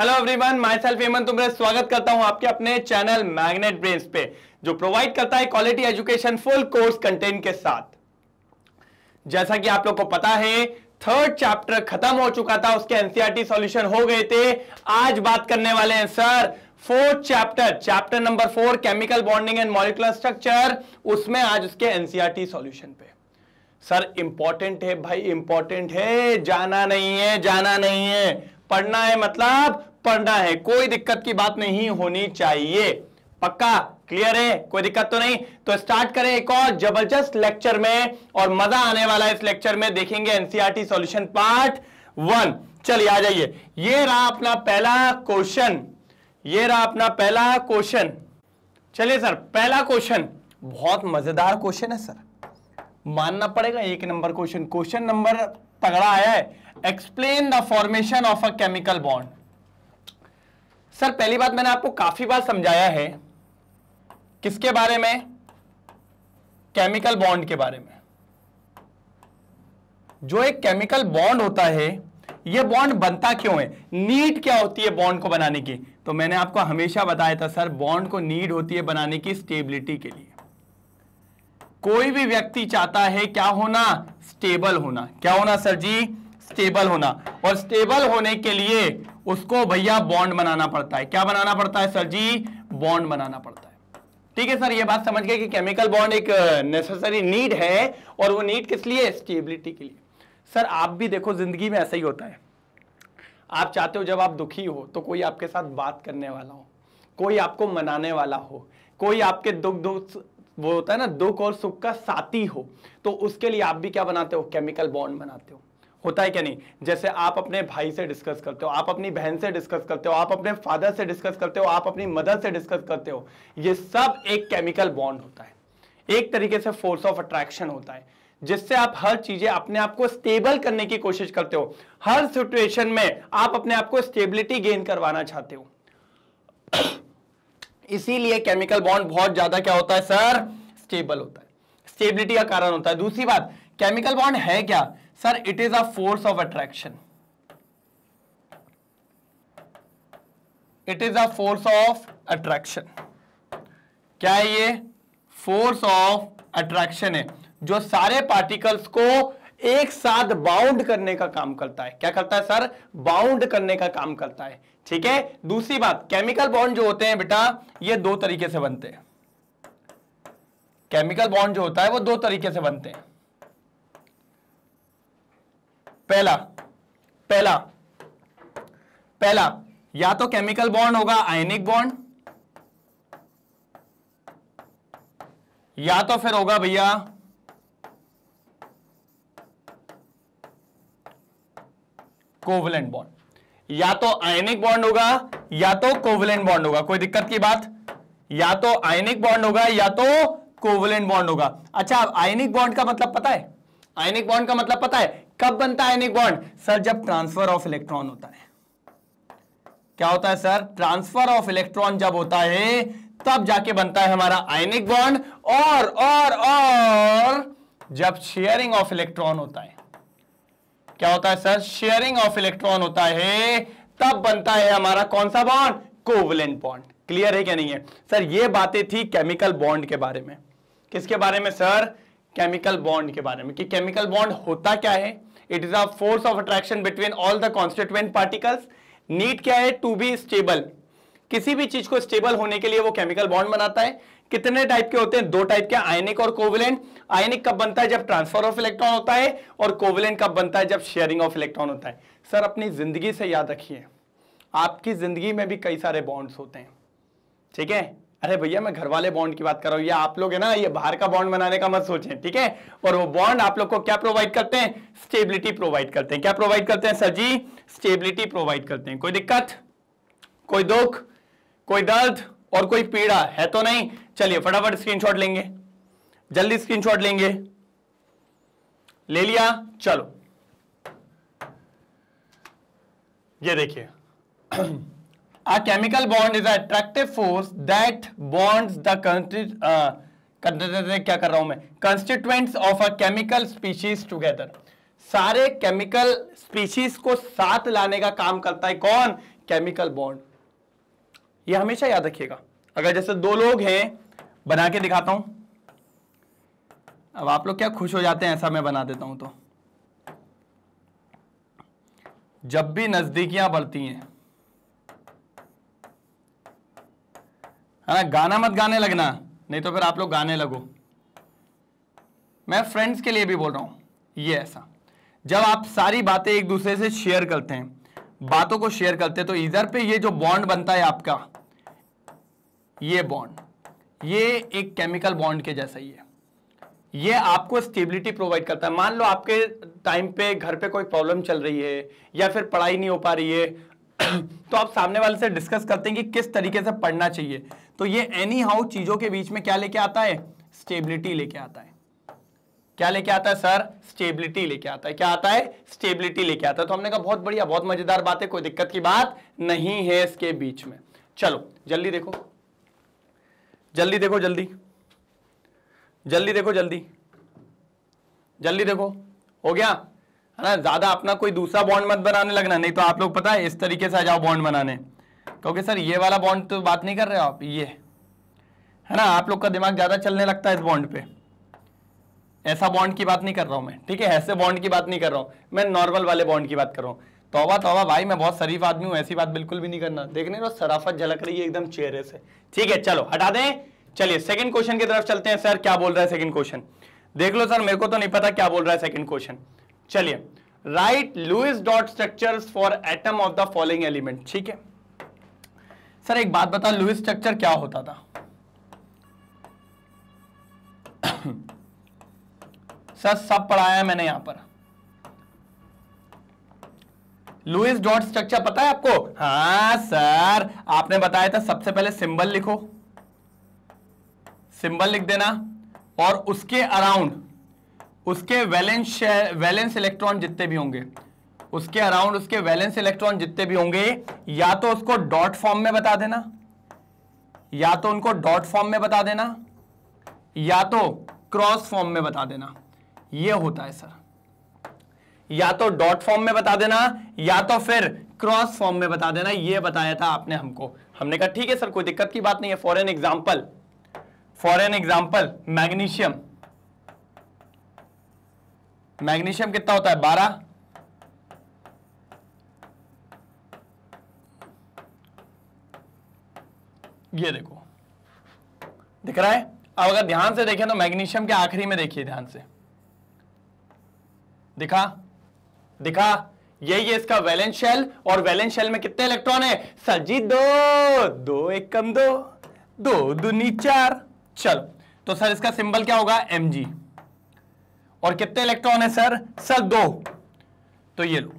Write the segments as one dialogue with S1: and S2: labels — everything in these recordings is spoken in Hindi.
S1: Hello everyone myself Hemant तुम्हारे स्वागत करता हूं आपके अपने चैनल मैग्नेट ब्रेन्स पे जो प्रोवाइड करता है quality education full course content के साथ जैसा कि आप लोग को पता है थर्ड चैप्टर खत्म हो चुका था उसके एनसीआरटी सॉल्यूशन e हो गए थे आज बात करने वाले हैं sir fourth chapter chapter number four chemical bonding and molecular structure उसमें आज उसके एनसीआरटी सोल्यूशन e पे सर इंपॉर्टेंट है भाई इंपॉर्टेंट है जाना नहीं है जाना नहीं है पढ़ना है मतलब पढ़ना है कोई दिक्कत की बात नहीं होनी चाहिए पक्का क्लियर है कोई दिक्कत तो नहीं तो स्टार्ट करें एक और जबरदस्त लेक्चर में और मजा आने वाला है इस लेक्चर में देखेंगे एनसीआरटी सॉल्यूशन पार्ट वन चलिए आ जाइए ये रहा अपना पहला क्वेश्चन ये रहा अपना पहला क्वेश्चन चलिए सर पहला क्वेश्चन बहुत मजेदार क्वेश्चन है सर मानना पड़ेगा एक नंबर क्वेश्चन क्वेश्चन नंबर तगड़ा आया है explain the formation of a chemical bond sir पहली बात मैंने आपको काफी बार समझाया है किसके बारे में केमिकल बॉन्ड के बारे में जो एक केमिकल बॉन्ड होता है यह बॉन्ड बनता क्यों है नीड क्या होती है बॉन्ड को बनाने की तो मैंने आपको हमेशा बताया था सर बॉन्ड को नीड होती है बनाने की स्टेबिलिटी के लिए कोई भी व्यक्ति चाहता है क्या होना स्टेबल होना क्या होना सर जी स्टेबल होना और स्टेबल होने के लिए उसको भैया बॉन्ड बनाना पड़ता है क्या बनाना पड़ता है सर जी बॉन्ड बनाना पड़ता है ठीक है सर ये बात समझ गए कि केमिकल बॉन्ड एक नेसेसरी नीड है और वो नीड किस लिए स्टेबिलिटी के लिए सर आप भी देखो जिंदगी में ऐसा ही होता है आप चाहते हो जब आप दुखी हो तो कोई आपके साथ बात करने वाला हो कोई आपको मनाने वाला हो कोई आपके दुख दुख वो होता है ना दुख और सुख का साथी हो तो उसके लिए आप भी क्या बनाते हो केमिकल बॉन्ड बनाते हो होता है क्या नहीं जैसे आप अपने भाई से डिस्कस करते हो आप अपनी बहन से डिस्कस करते हो आप अपने फादर से डिस्कस करते हो आप अपनी मदर से डिस्कस करते हो ये सब एक केमिकल बॉन्ड होता है एक तरीके से फोर्स ऑफ अट्रैक्शन होता है जिससे आप हर चीजें अपने आप को स्टेबल करने की कोशिश करते हो हर सिचुएशन में आप अपने आप को स्टेबिलिटी गेन करवाना चाहते हो इसीलिए केमिकल बॉन्ड बहुत ज्यादा क्या होता है सर स्टेबल होता है स्टेबिलिटी का कारण होता है दूसरी बात केमिकल बॉन्ड है क्या sir it is a force of attraction it is a force of attraction क्या है ये फोर्स ऑफ अट्रैक्शन है जो सारे पार्टिकल्स को एक साथ बाउंड करने का काम करता है क्या करता है सर बाउंड करने का काम करता है ठीक है दूसरी बात केमिकल बॉन्ड जो होते हैं बेटा ये दो तरीके से बनते हैं केमिकल बॉन्ड जो होता है वो दो तरीके से बनते हैं पहला पहला पहला या तो केमिकल बॉन्ड होगा आयनिक बॉन्ड या तो फिर होगा भैया कोवलेंट बॉन्ड या तो आयनिक बॉन्ड होगा या तो कोवलेंट बॉन्ड होगा कोई दिक्कत की बात या तो आयनिक बॉन्ड होगा या तो कोवलेंट बॉन्ड होगा अच्छा आयनिक बॉन्ड का मतलब पता है आयनिक बॉन्ड का मतलब पता है कब बनता है आयनिक बॉन्ड सर जब ट्रांसफर ऑफ इलेक्ट्रॉन होता है क्या होता है सर ट्रांसफर ऑफ इलेक्ट्रॉन जब होता है तब जाके बनता है हमारा आयनिक बॉन्ड और और और जब शेयरिंग ऑफ इलेक्ट्रॉन होता है क्या होता है सर शेयरिंग ऑफ इलेक्ट्रॉन होता है तब बनता है हमारा कौन सा बॉन्ड कोवलेंट बॉन्ड क्लियर है क्या नहीं है सर ये बातें थी केमिकल बॉन्ड के बारे में किसके बारे में सर केमिकल बॉन्ड के बारे में कि केमिकल बॉन्ड होता क्या है it is a force of attraction between all the constituent particles neat क्या है टू बी स्टेबल किसी भी चीज को स्टेबल होने के लिए वो केमिकल बॉन्ड बनाता है कितने टाइप के होते हैं दो टाइप के आयनिक और कोवलेंट आयनिक कब बनता है जब ट्रांसफर ऑफ इलेक्ट्रॉन होता है और कोवलेंट कब बनता है जब शेयरिंग ऑफ इलेक्ट्रॉन होता है सर अपनी जिंदगी से याद रखिए आपकी जिंदगी में भी कई सारे बॉन्ड्स होते हैं ठीक है अरे भैया मैं घर वाले बॉन्ड की बात कर रहा हूँ ये आप लोग है ना ये बाहर का बॉन्ड बनाने का मत सोचें ठीक है और वो बॉन्ड आप लोग को क्या प्रोवाइड करते हैं स्टेबिलिटी प्रोवाइड करते हैं क्या प्रोवाइड करते हैं सर जी स्टेबिलिटी प्रोवाइड करते हैं कोई दिक्कत कोई दुख कोई दर्द और कोई पीड़ा है तो नहीं चलिए फटाफट स्क्रीन लेंगे जल्दी स्क्रीन लेंगे ले लिया चलो ये देखिए A chemical bond is an attractive force that bonds the uh, क्या कर रहा हूं मैं constituents of a chemical species together सारे केमिकल स्पीशीज को साथ लाने का काम करता है कौन केमिकल बॉन्ड ये हमेशा याद रखिएगा अगर जैसे दो लोग हैं बना के दिखाता हूं अब आप लोग क्या खुश हो जाते हैं ऐसा मैं बना देता हूं तो जब भी नजदीकियां बढ़ती हैं है ना गाना मत गाने लगना नहीं तो फिर आप लोग गाने लगो मैं फ्रेंड्स के लिए भी बोल रहा हूं ये ऐसा जब आप सारी बातें एक दूसरे से शेयर करते हैं बातों को शेयर करते हैं तो इधर पे ये जो बॉन्ड बनता है आपका ये बॉन्ड ये एक केमिकल बॉन्ड के जैसा ही है ये आपको स्टेबिलिटी प्रोवाइड करता है मान लो आपके टाइम पे घर पे कोई प्रॉब्लम चल रही है या फिर पढ़ाई नहीं हो पा रही है तो आप सामने वाले से डिस्कस करते हैं कि किस तरीके से पढ़ना चाहिए तो ये एनी हाउ चीजों के बीच में क्या लेके आता है स्टेबिलिटी लेके आता है क्या लेके आता है सर स्टेबिलिटी लेके आता है क्या आता है स्टेबिलिटी लेके आता है तो हमने कहा बहुत बढ़िया बहुत मजेदार बात है कोई दिक्कत की बात नहीं है इसके बीच में चलो जल्दी देखो जल्दी देखो जल्दी जल्दी देखो जल्दी जल्दी देखो हो गया है ना ज्यादा अपना कोई दूसरा बॉन्ड मत बनाने लगना नहीं तो आप लोग पता है इस तरीके से आ जाओ बॉन्ड बनाने क्योंकि सर ये वाला बॉन्ड तो बात नहीं कर रहे हो आप ये है ना आप लोग का दिमाग ज़्यादा चलने लगता है इस बॉन्ड पे ऐसा बॉन्ड की बात नहीं कर रहा हूं मैं ठीक है ऐसे बॉन्ड की बात नहीं कर रहा हूं मैं नॉर्मल वाले बॉन्ड की बात कर रहा हूँ तोबा तोबा भाई मैं बहुत शरीफ आदमी हूं ऐसी बात बिल्कुल भी नहीं करना देखने रहो सराफत झलक रही है एकदम चेहरे से ठीक है चलो हटा दें चलिए सेकंड क्वेश्चन की तरफ चलते हैं सर क्या बोल रहा है सेकंड क्वेश्चन देख लो सर मेरे को तो नहीं पता क्या बोल रहा है सेकंड क्वेश्चन चलिए write Lewis dot structure for atom of the following element ठीक है सर एक बात बता लुइस स्ट्रक्चर क्या होता था सर सब पढ़ाया मैंने यहां पर लुइस डॉट स्ट्रक्चर पता है आपको हाँ सर आपने बताया था सबसे पहले सिंबल लिखो सिंबल लिख देना और उसके अराउंड उसके वैलेंस वैलेंस इलेक्ट्रॉन जितने भी होंगे उसके अराउंड उसके वैलेंस इलेक्ट्रॉन जितने भी होंगे या तो उसको डॉट फॉर्म में बता देना या तो उनको डॉट फॉर्म में बता देना या तो क्रॉस फॉर्म में बता देना यह होता है सर या तो डॉट फॉर्म में बता देना या तो फिर क्रॉस फॉर्म में बता देना यह बताया था आपने हमको हमने कहा ठीक है सर कोई दिक्कत की बात नहीं है for an example for an example magnesium magnesium कितना होता है बारह ये देखो दिख रहा है अब अगर ध्यान से देखें तो मैग्नीशियम के आखिरी में देखिए ध्यान से दिखा दिखा यही है इसका वैलेंस शेल और वैलेंस शेल में कितने इलेक्ट्रॉन है सर जी दो दो एक कम दो दो दुनी चार चलो तो सर इसका सिंबल क्या होगा एम जी और कितने इलेक्ट्रॉन है सर सर दो तो ये लो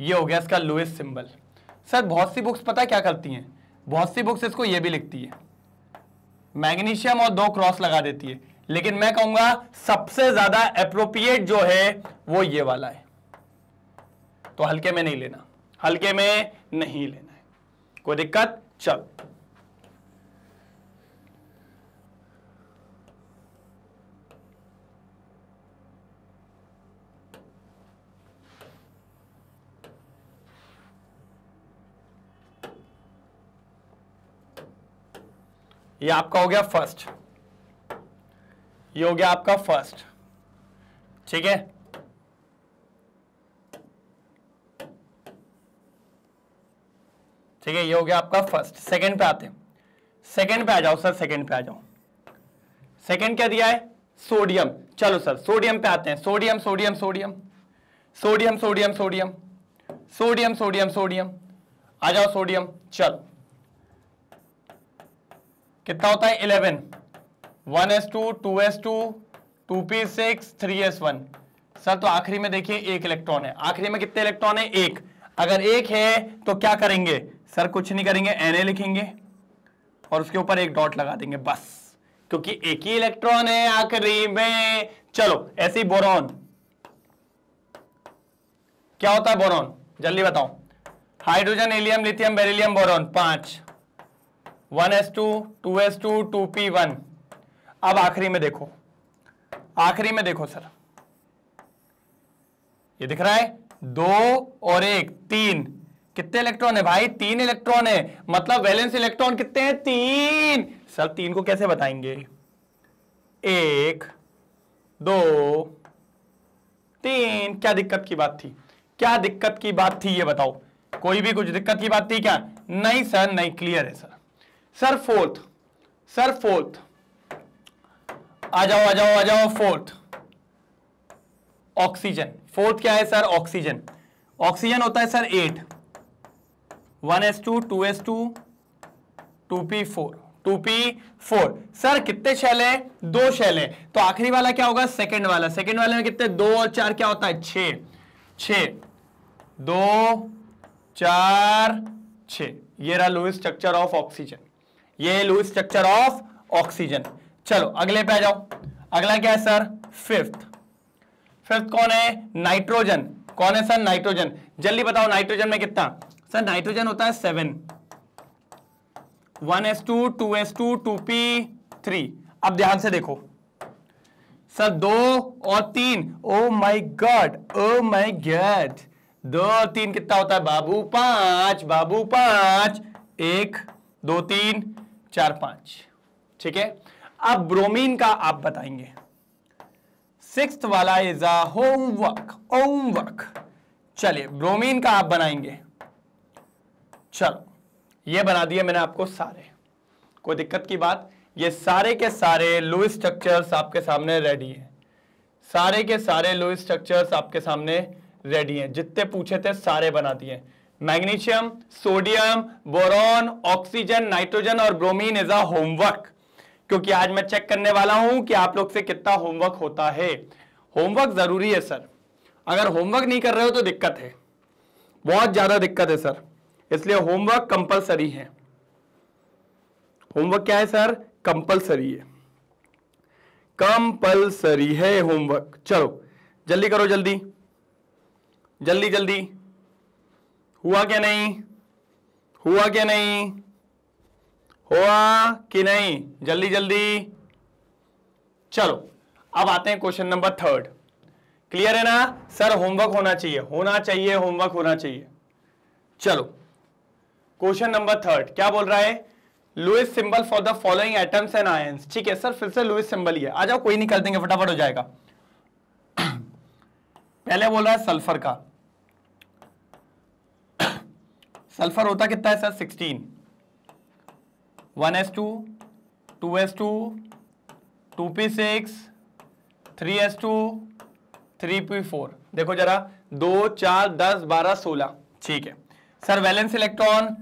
S1: ये हो गया इसका लुइस सिंबल सर बहुत सी बुक्स पता है क्या करती हैं बहुत सी बुक्स इसको ये भी लिखती है मैग्नीशियम और दो क्रॉस लगा देती है लेकिन मैं कहूंगा सबसे ज्यादा अप्रोप्रिएट जो है वो ये वाला है तो हल्के में नहीं लेना हल्के में नहीं लेना है कोई दिक्कत चल ये आपका हो गया फर्स्ट ये हो गया आपका फर्स्ट ठीक है ठीक है ये हो गया आपका फर्स्ट सेकंड पे आते हैं सेकंड पे आ जाओ सर सेकंड पे आ जाओ सेकंड क्या दिया है सोडियम चलो सर सोडियम पे आते हैं sodium sodium sodium sodium sodium sodium sodium sodium sodium आ जाओ सोडियम चलो कितना होता है eleven one s two two s two two p six three s one sir तो आखिरी में देखिए एक इलेक्ट्रॉन है आखिरी में कितने इलेक्ट्रॉन है एक अगर एक है तो क्या करेंगे सर कुछ नहीं करेंगे एन ए लिखेंगे और उसके ऊपर एक डॉट लगा देंगे बस क्योंकि एक ही इलेक्ट्रॉन है आखिरी में चलो ऐसे बोरॉन क्या होता है बोरॉन जल्दी बताओ hydrogen helium lithium beryllium boron पांच one s two two s two two p one अब आखिरी में देखो आखिरी में देखो सर ये दिख रहा है दो और एक तीन कितने इलेक्ट्रॉन है भाई तीन इलेक्ट्रॉन है मतलब वैलेंस इलेक्ट्रॉन कितने हैं तीन सर तीन को कैसे बताएंगे एक दो तीन क्या दिक्कत की बात थी क्या दिक्कत की बात थी ये बताओ कोई भी कुछ दिक्कत की बात थी क्या नहीं सर नहीं क्लियर है sir sir fourth sir fourth आ जाओ आ जाओ आ जाओ फोर्थ ऑक्सीजन फोर्थ क्या है सर ऑक्सीजन ऑक्सीजन होता है sir eight one s two two s two two p four two p four sir कितने शैल है दो शैल है तो आखिरी वाला क्या होगा सेकंड वाला सेकंड वाले में कितने दो और चार क्या होता है छ छ दो चार छ ये रहा लुइस स्ट्रक्चर ऑफ ऑक्सीजन ये लूज स्ट्रक्चर ऑफ ऑक्सीजन चलो अगले पे आ जाओ अगला क्या है सर फिफ्थ फिफ्थ कौन है नाइट्रोजन कौन है सर नाइट्रोजन जल्दी बताओ नाइट्रोजन में कितना सर नाइट्रोजन होता है seven one s two two s two two p three अब ध्यान से देखो सर दो और तीन ओ माई गॉड ओ माई गॉड दो और तीन कितना होता है बाबू पांच बाबू पांच एक दो तीन चार पांच ठीक है अब ब्रोमीन का आप बताएंगे सिक्स वाला इज अ होमवर्क होमवर्क चलिए ब्रोमीन का आप बनाएंगे चलो ये बना दिए मैंने आपको सारे कोई दिक्कत की बात ये सारे के सारे लुइस स्ट्रक्चर्स आपके सामने रेडी हैं सारे के सारे लुइस स्ट्रक्चर्स आपके सामने रेडी हैं जितने पूछे थे सारे बना दिए magnesium sodium boron oxygen nitrogen और ब्रोमीन इज अ होमवर्क क्योंकि आज मैं चेक करने वाला हूं कि आप लोग से कितना होमवर्क होता है होमवर्क जरूरी है सर अगर होमवर्क नहीं कर रहे हो तो दिक्कत है बहुत ज्यादा दिक्कत है सर इसलिए होमवर्क कंपलसरी है होमवर्क क्या है सर कंपलसरी है कंपलसरी है होमवर्क चलो जल्दी करो जल्दी जल्दी जल्दी हुआ क्या नहीं हुआ क्या नहीं हुआ कि नहीं जल्दी जल्दी चलो अब आते हैं क्वेश्चन नंबर थर्ड क्लियर है ना सर होमवर्क होना चाहिए होना चाहिए होमवर्क होना चाहिए चलो क्वेश्चन नंबर थर्ड क्या बोल रहा है Lewis symbol for the following atoms and ions ठीक है सर फिर से लुइस सिंबल ही है आ जाओ कोई नहीं कर देंगे फटाफट हो जाएगा पहले बोल रहा है सल्फर का सल्फर होता कितना है sir sixteen one s two two s two two p six three s two three p four देखो जरा दो चार दस बारह सोलह ठीक है सर वैलेंस इलेक्ट्रॉन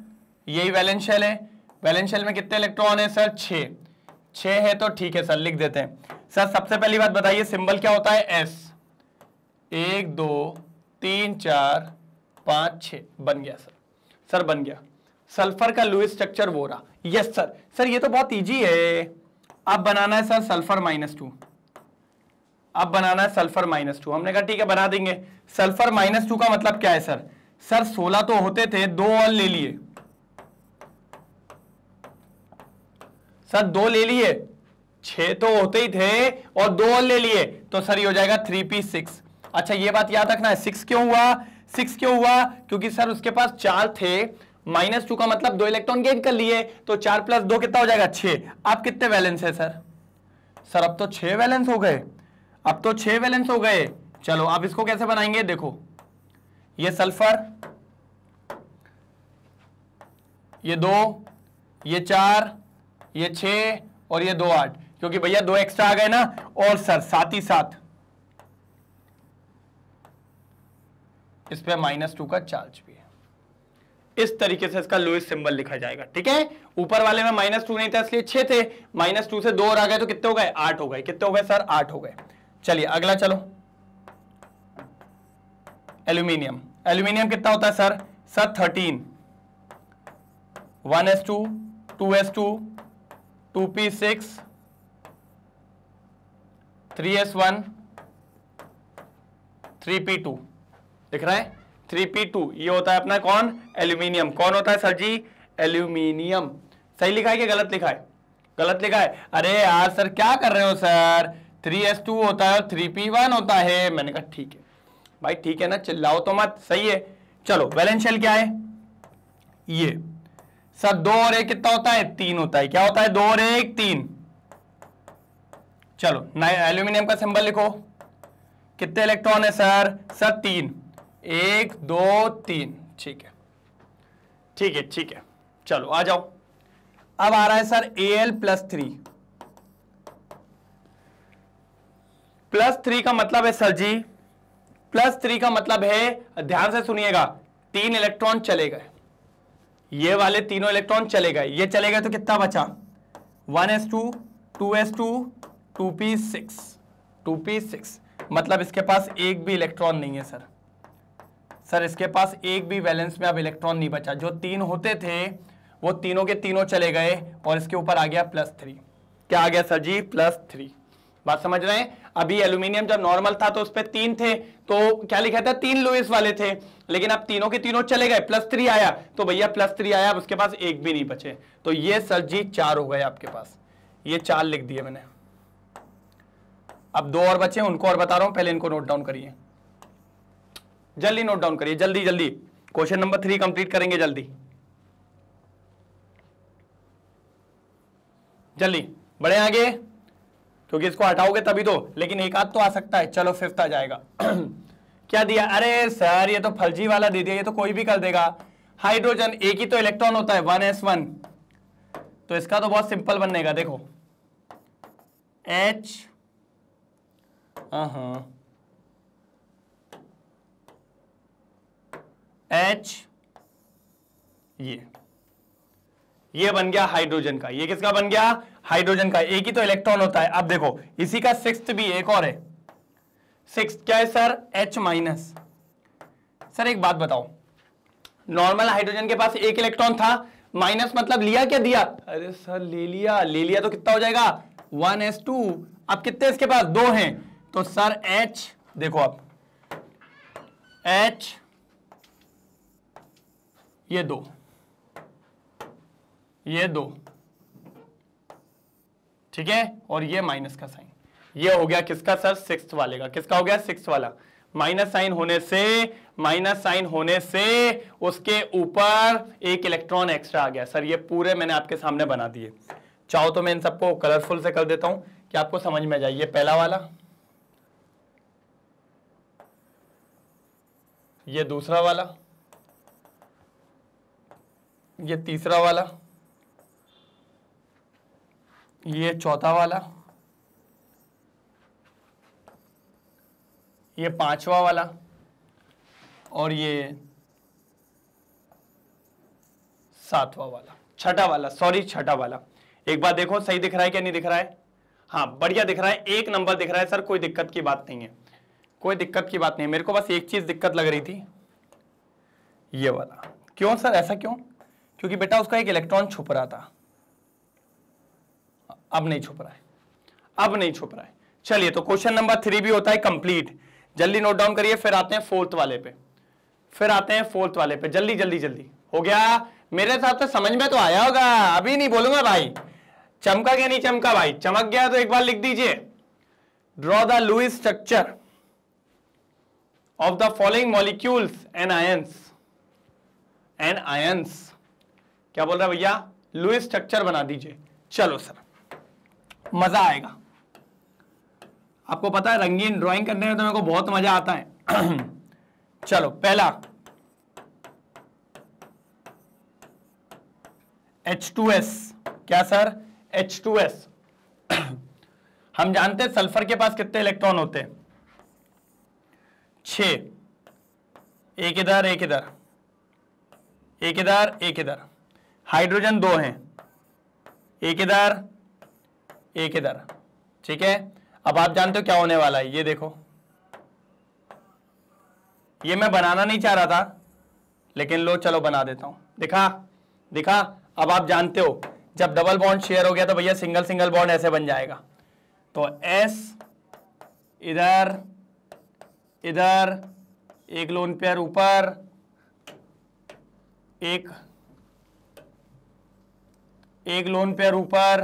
S1: यही वैलेंस शेल है वैलेंस शेल में कितने इलेक्ट्रॉन है सर छः छः है तो ठीक है सर लिख देते हैं सर सबसे पहली बात बताइए सिंबल क्या होता है एस एक दो तीन चार पाँच छ बन गया सर सर बन गया सल्फर का लुइस स्ट्रक्चर वो रहा यस सर सर ये तो बहुत इजी है अब बनाना है सर सल्फर माइनस टू अब बनाना है सल्फर माइनस टू हमने कहा ठीक है बना देंगे सल्फर माइनस टू का मतलब क्या है सर सर सोलह तो होते थे दो और ले लिए सर दो ले लिए छह तो होते ही थे और दो और ले लिए तो सर ये हो जाएगा थ्री पी सिक्स अच्छा ये बात याद रखना है सिक्स क्यों हुआ सिक्स क्यों हुआ क्योंकि सर उसके पास चार थे माइनस टू का मतलब दो इलेक्ट्रॉन गेन कर लिए तो चार प्लस दो कितना हो जाएगा छः अब कितने वैलेंस है सर सर अब तो छह वैलेंस हो गए अब तो छह वैलेंस हो गए चलो आप इसको कैसे बनाएंगे देखो ये सल्फर ये दो ये चार ये छ और ये दो आठ क्योंकि भैया दो एक्स्ट्रा आ गए ना और सर साथ ही साथ इस पर माइनस टू का चार्ज भी है इस तरीके से इसका लुइस सिंबल लिखा जाएगा ठीक है ऊपर वाले में माइनस टू नहीं था इसलिए छह थे माइनस टू से दो और आ गए तो कितने हो गए आठ हो गए कितने हो गए सर आठ हो गए चलिए अगला चलो एल्यूमिनियम एल्यूमिनियम कितना होता है sir sir thirteen one s two two s two two p six three s one three p two दिख रहा है थ्री पी टू ये होता है अपना कौन एल्यूमिनियम कौन होता है सर जी एल्यूमिनियम सही लिखा है कि गलत लिखा है गलत लिखा है अरे यार सर क्या कर रहे हो सर थ्री एस टू होता है और थ्री पी वन होता है मैंने कहा ठीक है भाई ठीक है ना चिल्लाओ तो मत सही है चलो बैलेंस शेल क्या है ये सर दो और एक कितना होता है तीन होता है क्या होता है दो और एक तीन चलो एल्यूमिनियम का सिंबल लिखो कितने इलेक्ट्रॉन है सर सर तीन एक दो तीन ठीक है ठीक है ठीक है चलो आ जाओ अब आ रहा है sir A L plus three plus three का मतलब है सर जी प्लस थ्री का मतलब है ध्यान से सुनिएगा तीन इलेक्ट्रॉन चले गए ये वाले तीनों इलेक्ट्रॉन चले गए ये चले गए तो कितना बचा one s two two s two two p six two p six मतलब इसके पास एक भी इलेक्ट्रॉन नहीं है सर सर इसके पास एक भी वैलेंस में अब इलेक्ट्रॉन नहीं बचा जो तीन होते थे वो तीनों के तीनों चले गए और इसके ऊपर आ गया प्लस थ्री क्या आ गया सर जी प्लस थ्री बात समझ रहे हैं अभी एल्यूमिनियम जब नॉर्मल था तो उस पर तीन थे तो क्या लिखा था तीन लुइस वाले थे लेकिन अब तीनों के तीनों चले गए प्लस थ्री आया तो भैया प्लस थ्री आया अब उसके पास एक भी नहीं बचे तो ये सर जी चार हो गए आपके पास ये चार लिख दिए मैंने अब दो और बचे उनको और बता रहा हूं पहले इनको नोट डाउन करिए जल्दी नोट डाउन करिए जल्दी जल्दी क्वेश्चन नंबर थ्री कंप्लीट करेंगे जल्दी जल्दी बढ़े आगे क्योंकि इसको हटाओगे तभी तो लेकिन एक आध तो आ सकता है चलो फिफ्थ आ जाएगा क्या दिया अरे सर ये तो फलजी वाला दे दिया ये तो कोई भी कर देगा हाइड्रोजन एक ही तो इलेक्ट्रॉन होता है वन एस वन तो इसका तो बहुत सिंपल बनेगा देखो एच हाँ, हाँ। एच ये ये बन गया हाइड्रोजन का ये किसका बन गया हाइड्रोजन का एक ही तो इलेक्ट्रॉन होता है अब देखो इसी का सिक्स भी एक और है सिक्स क्या है सर H माइनस सर एक बात बताओ नॉर्मल हाइड्रोजन के पास एक इलेक्ट्रॉन था माइनस मतलब लिया क्या दिया अरे सर ले लिया ले लिया तो कितना हो जाएगा वन एस टू अब कितने इसके पास दो हैं तो सर H देखो आप H ये दो ये दो ठीक है और ये माइनस का साइन ये हो गया किसका सर सिक्स वाले का किसका हो गया सिक्स वाला माइनस साइन होने से माइनस साइन होने से उसके ऊपर एक इलेक्ट्रॉन एक्स्ट्रा आ गया सर ये पूरे मैंने आपके सामने बना दिए चाहो तो मैं इन सबको कलरफुल से कर देता हूं कि आपको समझ में जाए ये पहला वाला ये दूसरा वाला ये तीसरा वाला ये चौथा वाला ये पांचवा वाला और ये सातवा वाला छठा वाला सॉरी छठा वाला एक बार देखो सही दिख रहा है क्या नहीं दिख रहा है हाँ बढ़िया दिख रहा है एक नंबर दिख रहा है सर कोई दिक्कत की बात नहीं है कोई दिक्कत की बात नहीं है मेरे को बस एक चीज दिक्कत लग रही थी ये वाला क्यों सर ऐसा क्यों क्योंकि बेटा उसका एक इलेक्ट्रॉन छुप रहा था अब नहीं छुप रहा है अब नहीं छुप रहा है चलिए तो क्वेश्चन नंबर थ्री भी होता है कंप्लीट जल्दी नोट डाउन करिए फिर आते हैं फोर्थ वाले पे फिर आते हैं फोर्थ वाले पे जल्दी जल्दी जल्दी हो गया मेरे साथ तो समझ में तो आया होगा अभी नहीं बोलूंगा भाई चमका क्या नहीं चमका भाई चमक गया तो एक बार लिख दीजिए draw the Lewis structure of the following molecules and ions and ions क्या बोल रहा है भैया लुइस स्ट्रक्चर बना दीजिए चलो सर मजा आएगा आपको पता है रंगीन ड्राइंग करने में तो मेरे को बहुत मजा आता है चलो पहला H2S क्या सर H2S हम जानते हैं सल्फर के पास कितने इलेक्ट्रॉन होते हैं छ एक इधर एक इधर एक इधर एक इधर हाइड्रोजन दो हैं एक इधर एक इधर ठीक है अब आप जानते हो क्या होने वाला है ये देखो ये मैं बनाना नहीं चाह रहा था लेकिन लो चलो बना देता हूं दिखा दिखा अब आप जानते हो जब डबल बॉन्ड शेयर हो गया तो भैया सिंगल सिंगल बॉन्ड ऐसे बन जाएगा तो एस इधर इधर एक लोन पेयर ऊपर एक एक लोन पेयर ऊपर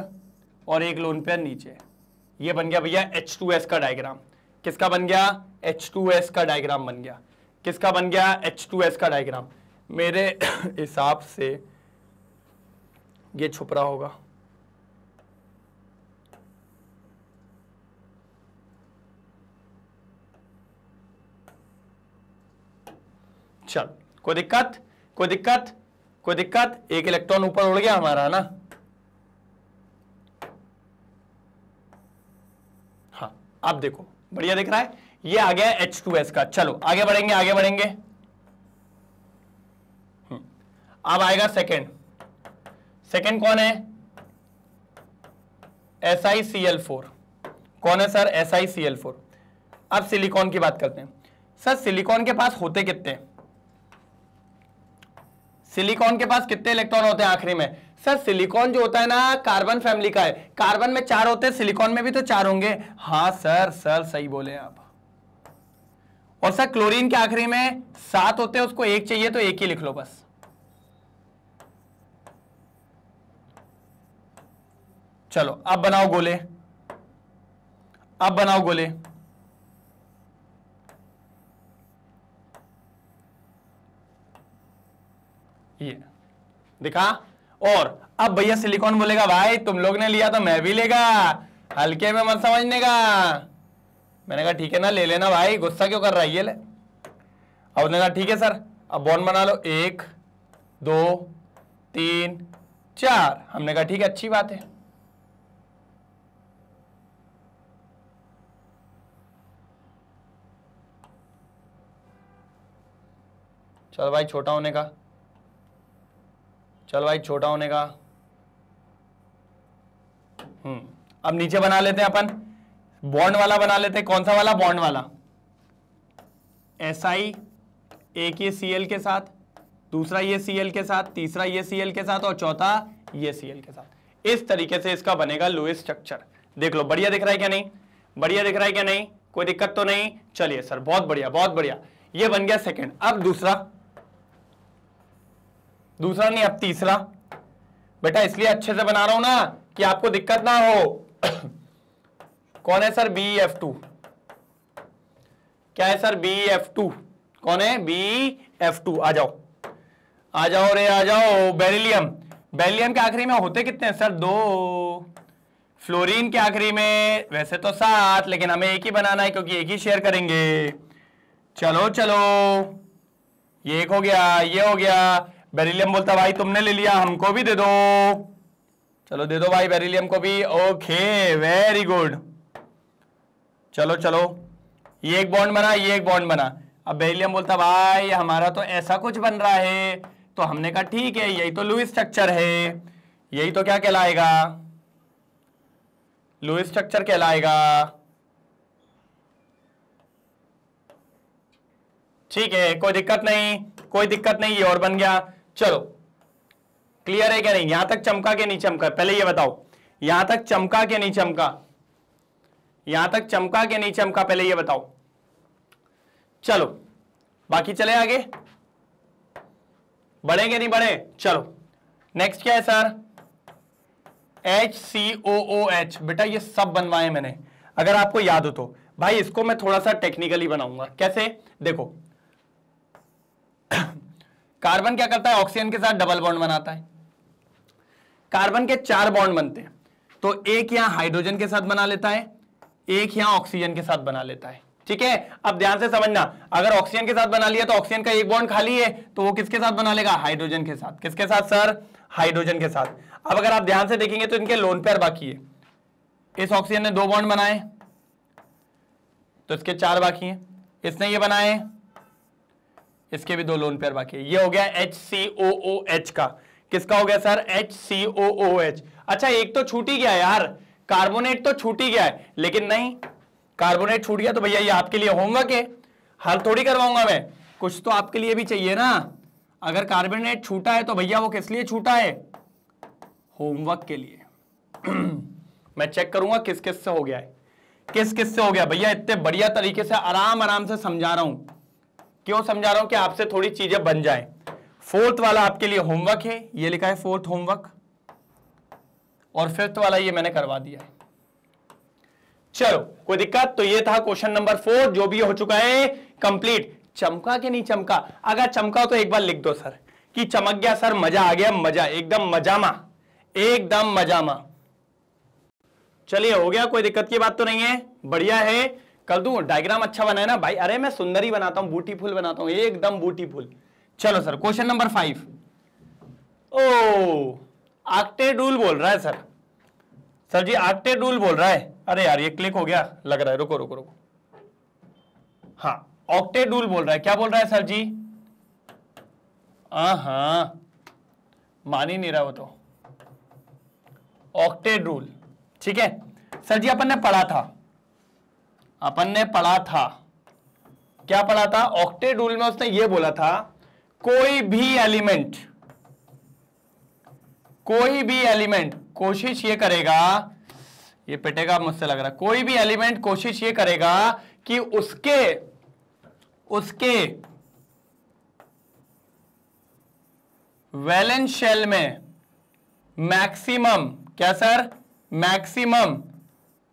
S1: और एक लोन पेयर नीचे ये बन गया भैया H2S का डायग्राम किसका बन गया H2S का डायग्राम बन गया किसका बन गया H2S का डायग्राम मेरे हिसाब से ये छुप रहा होगा चल कोई दिक्कत कोई दिक्कत कोई दिक्कत एक इलेक्ट्रॉन ऊपर उड़ गया हमारा ना अब देखो बढ़िया दिख रहा है ये आ गया एच टू एस का चलो आगे बढ़ेंगे आगे बढ़ेंगे हम्म, अब आएगा सेकेंड सेकेंड कौन है S I C L four कौन है sir S I C L four अब सिलिकॉन की बात करते हैं सर सिलिकॉन के पास होते कितने सिलिकॉन के पास कितने इलेक्ट्रॉन होते हैं आखिरी में सर सिलिकॉन जो होता है ना कार्बन फैमिली का है कार्बन में चार होते हैं सिलिकॉन में भी तो चार होंगे हाँ सर सर सही बोले आप और सर क्लोरीन के आखिरी में सात होते हैं उसको एक चाहिए तो एक ही लिख लो बस चलो अब बनाओ गोले अब बनाओ गोले ये दिखा और अब भैया सिलिकॉन बोलेगा भाई तुम लोग ने लिया तो मैं भी लेगा हल्के में मत समझने का मैंने कहा ठीक है ना ले लेना भाई गुस्सा क्यों कर रहा है ये ले अब उसने कहा ठीक है सर अब बॉन बना लो एक दो तीन चार हमने कहा ठीक है अच्छी बात है चलो भाई छोटा होने का चलो भाई छोटा होने का हम्म अब नीचे बना लेते हैं अपन बॉन्ड वाला बना लेते हैं कौन सा वाला बॉन्ड वाला एस आई एक ये सी एल के साथ दूसरा ये सी एल के साथ तीसरा ये सी एल के साथ और चौथा ये सी एल के साथ इस तरीके से इसका बनेगा लुइस स्ट्रक्चर देख लो बढ़िया दिख रहा है क्या नहीं बढ़िया दिख रहा है क्या नहीं कोई दिक्कत तो नहीं चलिए सर बहुत बढ़िया बहुत बढ़िया ये बन गया सेकंड अब दूसरा दूसरा नहीं अब तीसरा बेटा इसलिए अच्छे से बना रहा हूं ना कि आपको दिक्कत ना हो कौन है सर बी एफ टू क्या है सर बी एफ टू कौन है बी एफ टू आ जाओ आ जाओ रे आ जाओ बेरिलियम बेरिलियम के आखिरी में होते कितने हैं सर दो फ्लोरीन के आखिरी में वैसे तो सात लेकिन हमें एक ही बनाना है क्योंकि एक ही शेयर करेंगे चलो चलो ये एक हो गया ये हो गया बेरिलियम बोलता भाई तुमने ले लिया हमको भी दे दो चलो दे दो भाई बेरिलियम को भी ओके वेरी गुड चलो चलो ये एक बॉन्ड बना ये एक बॉन्ड बना अब बेरिलियम बोलता भाई हमारा तो ऐसा कुछ बन रहा है तो हमने कहा ठीक है यही तो लुइस स्ट्रक्चर है यही तो क्या कहलाएगा लुइस स्ट्रक्चर कहलाएगा ठीक है कोई दिक्कत नहीं कोई दिक्कत नहीं ये और बन गया चलो क्लियर है क्या नहीं यहां तक चमका के नहीं चमका पहले ये बताओ यहां तक चमका के नहीं चमका यहां तक चमका के नहीं चमका पहले ये बताओ चलो बाकी चले आगे बढ़ेंगे नहीं बढ़े चलो नेक्स्ट क्या है sir H C O O H बेटा ये सब बनवाए मैंने अगर आपको याद हो तो भाई इसको मैं थोड़ा सा टेक्निकली बनाऊंगा कैसे देखो कार्बन क्या करता है ऑक्सीजन के साथ डबल बॉन्ड बनाता है कार्बन के चार बॉन्ड बनते हैं तो एक यहां हाइड्रोजन के साथ बना लेता है एक यहां ऑक्सीजन के साथ बना लेता है ठीक है अब ध्यान से समझना अगर ऑक्सीजन के साथ बना लिया तो ऑक्सीजन का एक बॉन्ड खाली है तो वो किसके साथ बना लेगा हाइड्रोजन के साथ किसके साथ सर हाइड्रोजन के साथ अब अगर आप ध्यान से देखेंगे तो इनके लोन पेयर बाकी है इस ऑक्सीजन ने दो बॉन्ड बनाए तो इसके चार बाकी हैं इसने ये बनाए इसके भी दो लोन पेयर बाकी है ये हो गया H C O O H का किसका हो गया sir H C O O H अच्छा एक तो छूट ही गया यार कार्बोनेट तो छूट ही गया है लेकिन नहीं कार्बोनेट छूट गया तो भैया ये आपके लिए होमवर्क है हर थोड़ी करवाऊंगा मैं कुछ तो आपके लिए भी चाहिए ना अगर कार्बोनेट छूटा है तो भैया वो किस लिए छूटा है होमवर्क के लिए मैं चेक करूंगा किस किस से हो गया है किस किस से हो गया भैया इतने बढ़िया तरीके से आराम आराम से समझा रहा हूं क्यों समझा रहा हूं कि आपसे थोड़ी चीजें बन जाए फोर्थ वाला आपके लिए होमवर्क है ये लिखा है फोर्थ होमवर्क और फिफ्थ वाला ये मैंने करवा दिया है चलो कोई दिक्कत तो ये था क्वेश्चन नंबर फोर जो भी हो चुका है कंप्लीट चमका कि नहीं चमका अगर चमका तो एक बार लिख दो सर कि चमक गया सर मजा आ गया मजा एकदम मजामा एकदम मजामा चलिए हो गया कोई दिक्कत की बात तो नहीं है बढ़िया है कर दू डायग्राम अच्छा बनाए ना भाई अरे मैं सुंदर ही बनाता हूं ब्यूटीफुल बनाता हूं एकदम ब्यूटीफुल चलो सर क्वेश्चन नंबर फाइव ओ आर्क्टेडूल बोल रहा है सर सर जी आर्क्टेडूल बोल रहा है अरे यार ये क्लिक हो गया लग रहा है रुको रुको रुको हाँ ऑक्टेडूल बोल रहा है क्या बोल रहा है सर जी हाँ मान ही नहीं रहा वो तो ऑक्टेड रूल ठीक है सर जी अपन ने पढ़ा था अपन ने पढ़ा था क्या पढ़ा था ऑक्टेड रूल में उसने ये बोला था कोई भी एलिमेंट कोई भी एलिमेंट कोशिश ये करेगा ये पिटेगा मुझसे लग रहा कोई भी एलिमेंट कोशिश ये करेगा कि उसके उसके वैलेंस शेल में मैक्सिमम क्या सर मैक्सिमम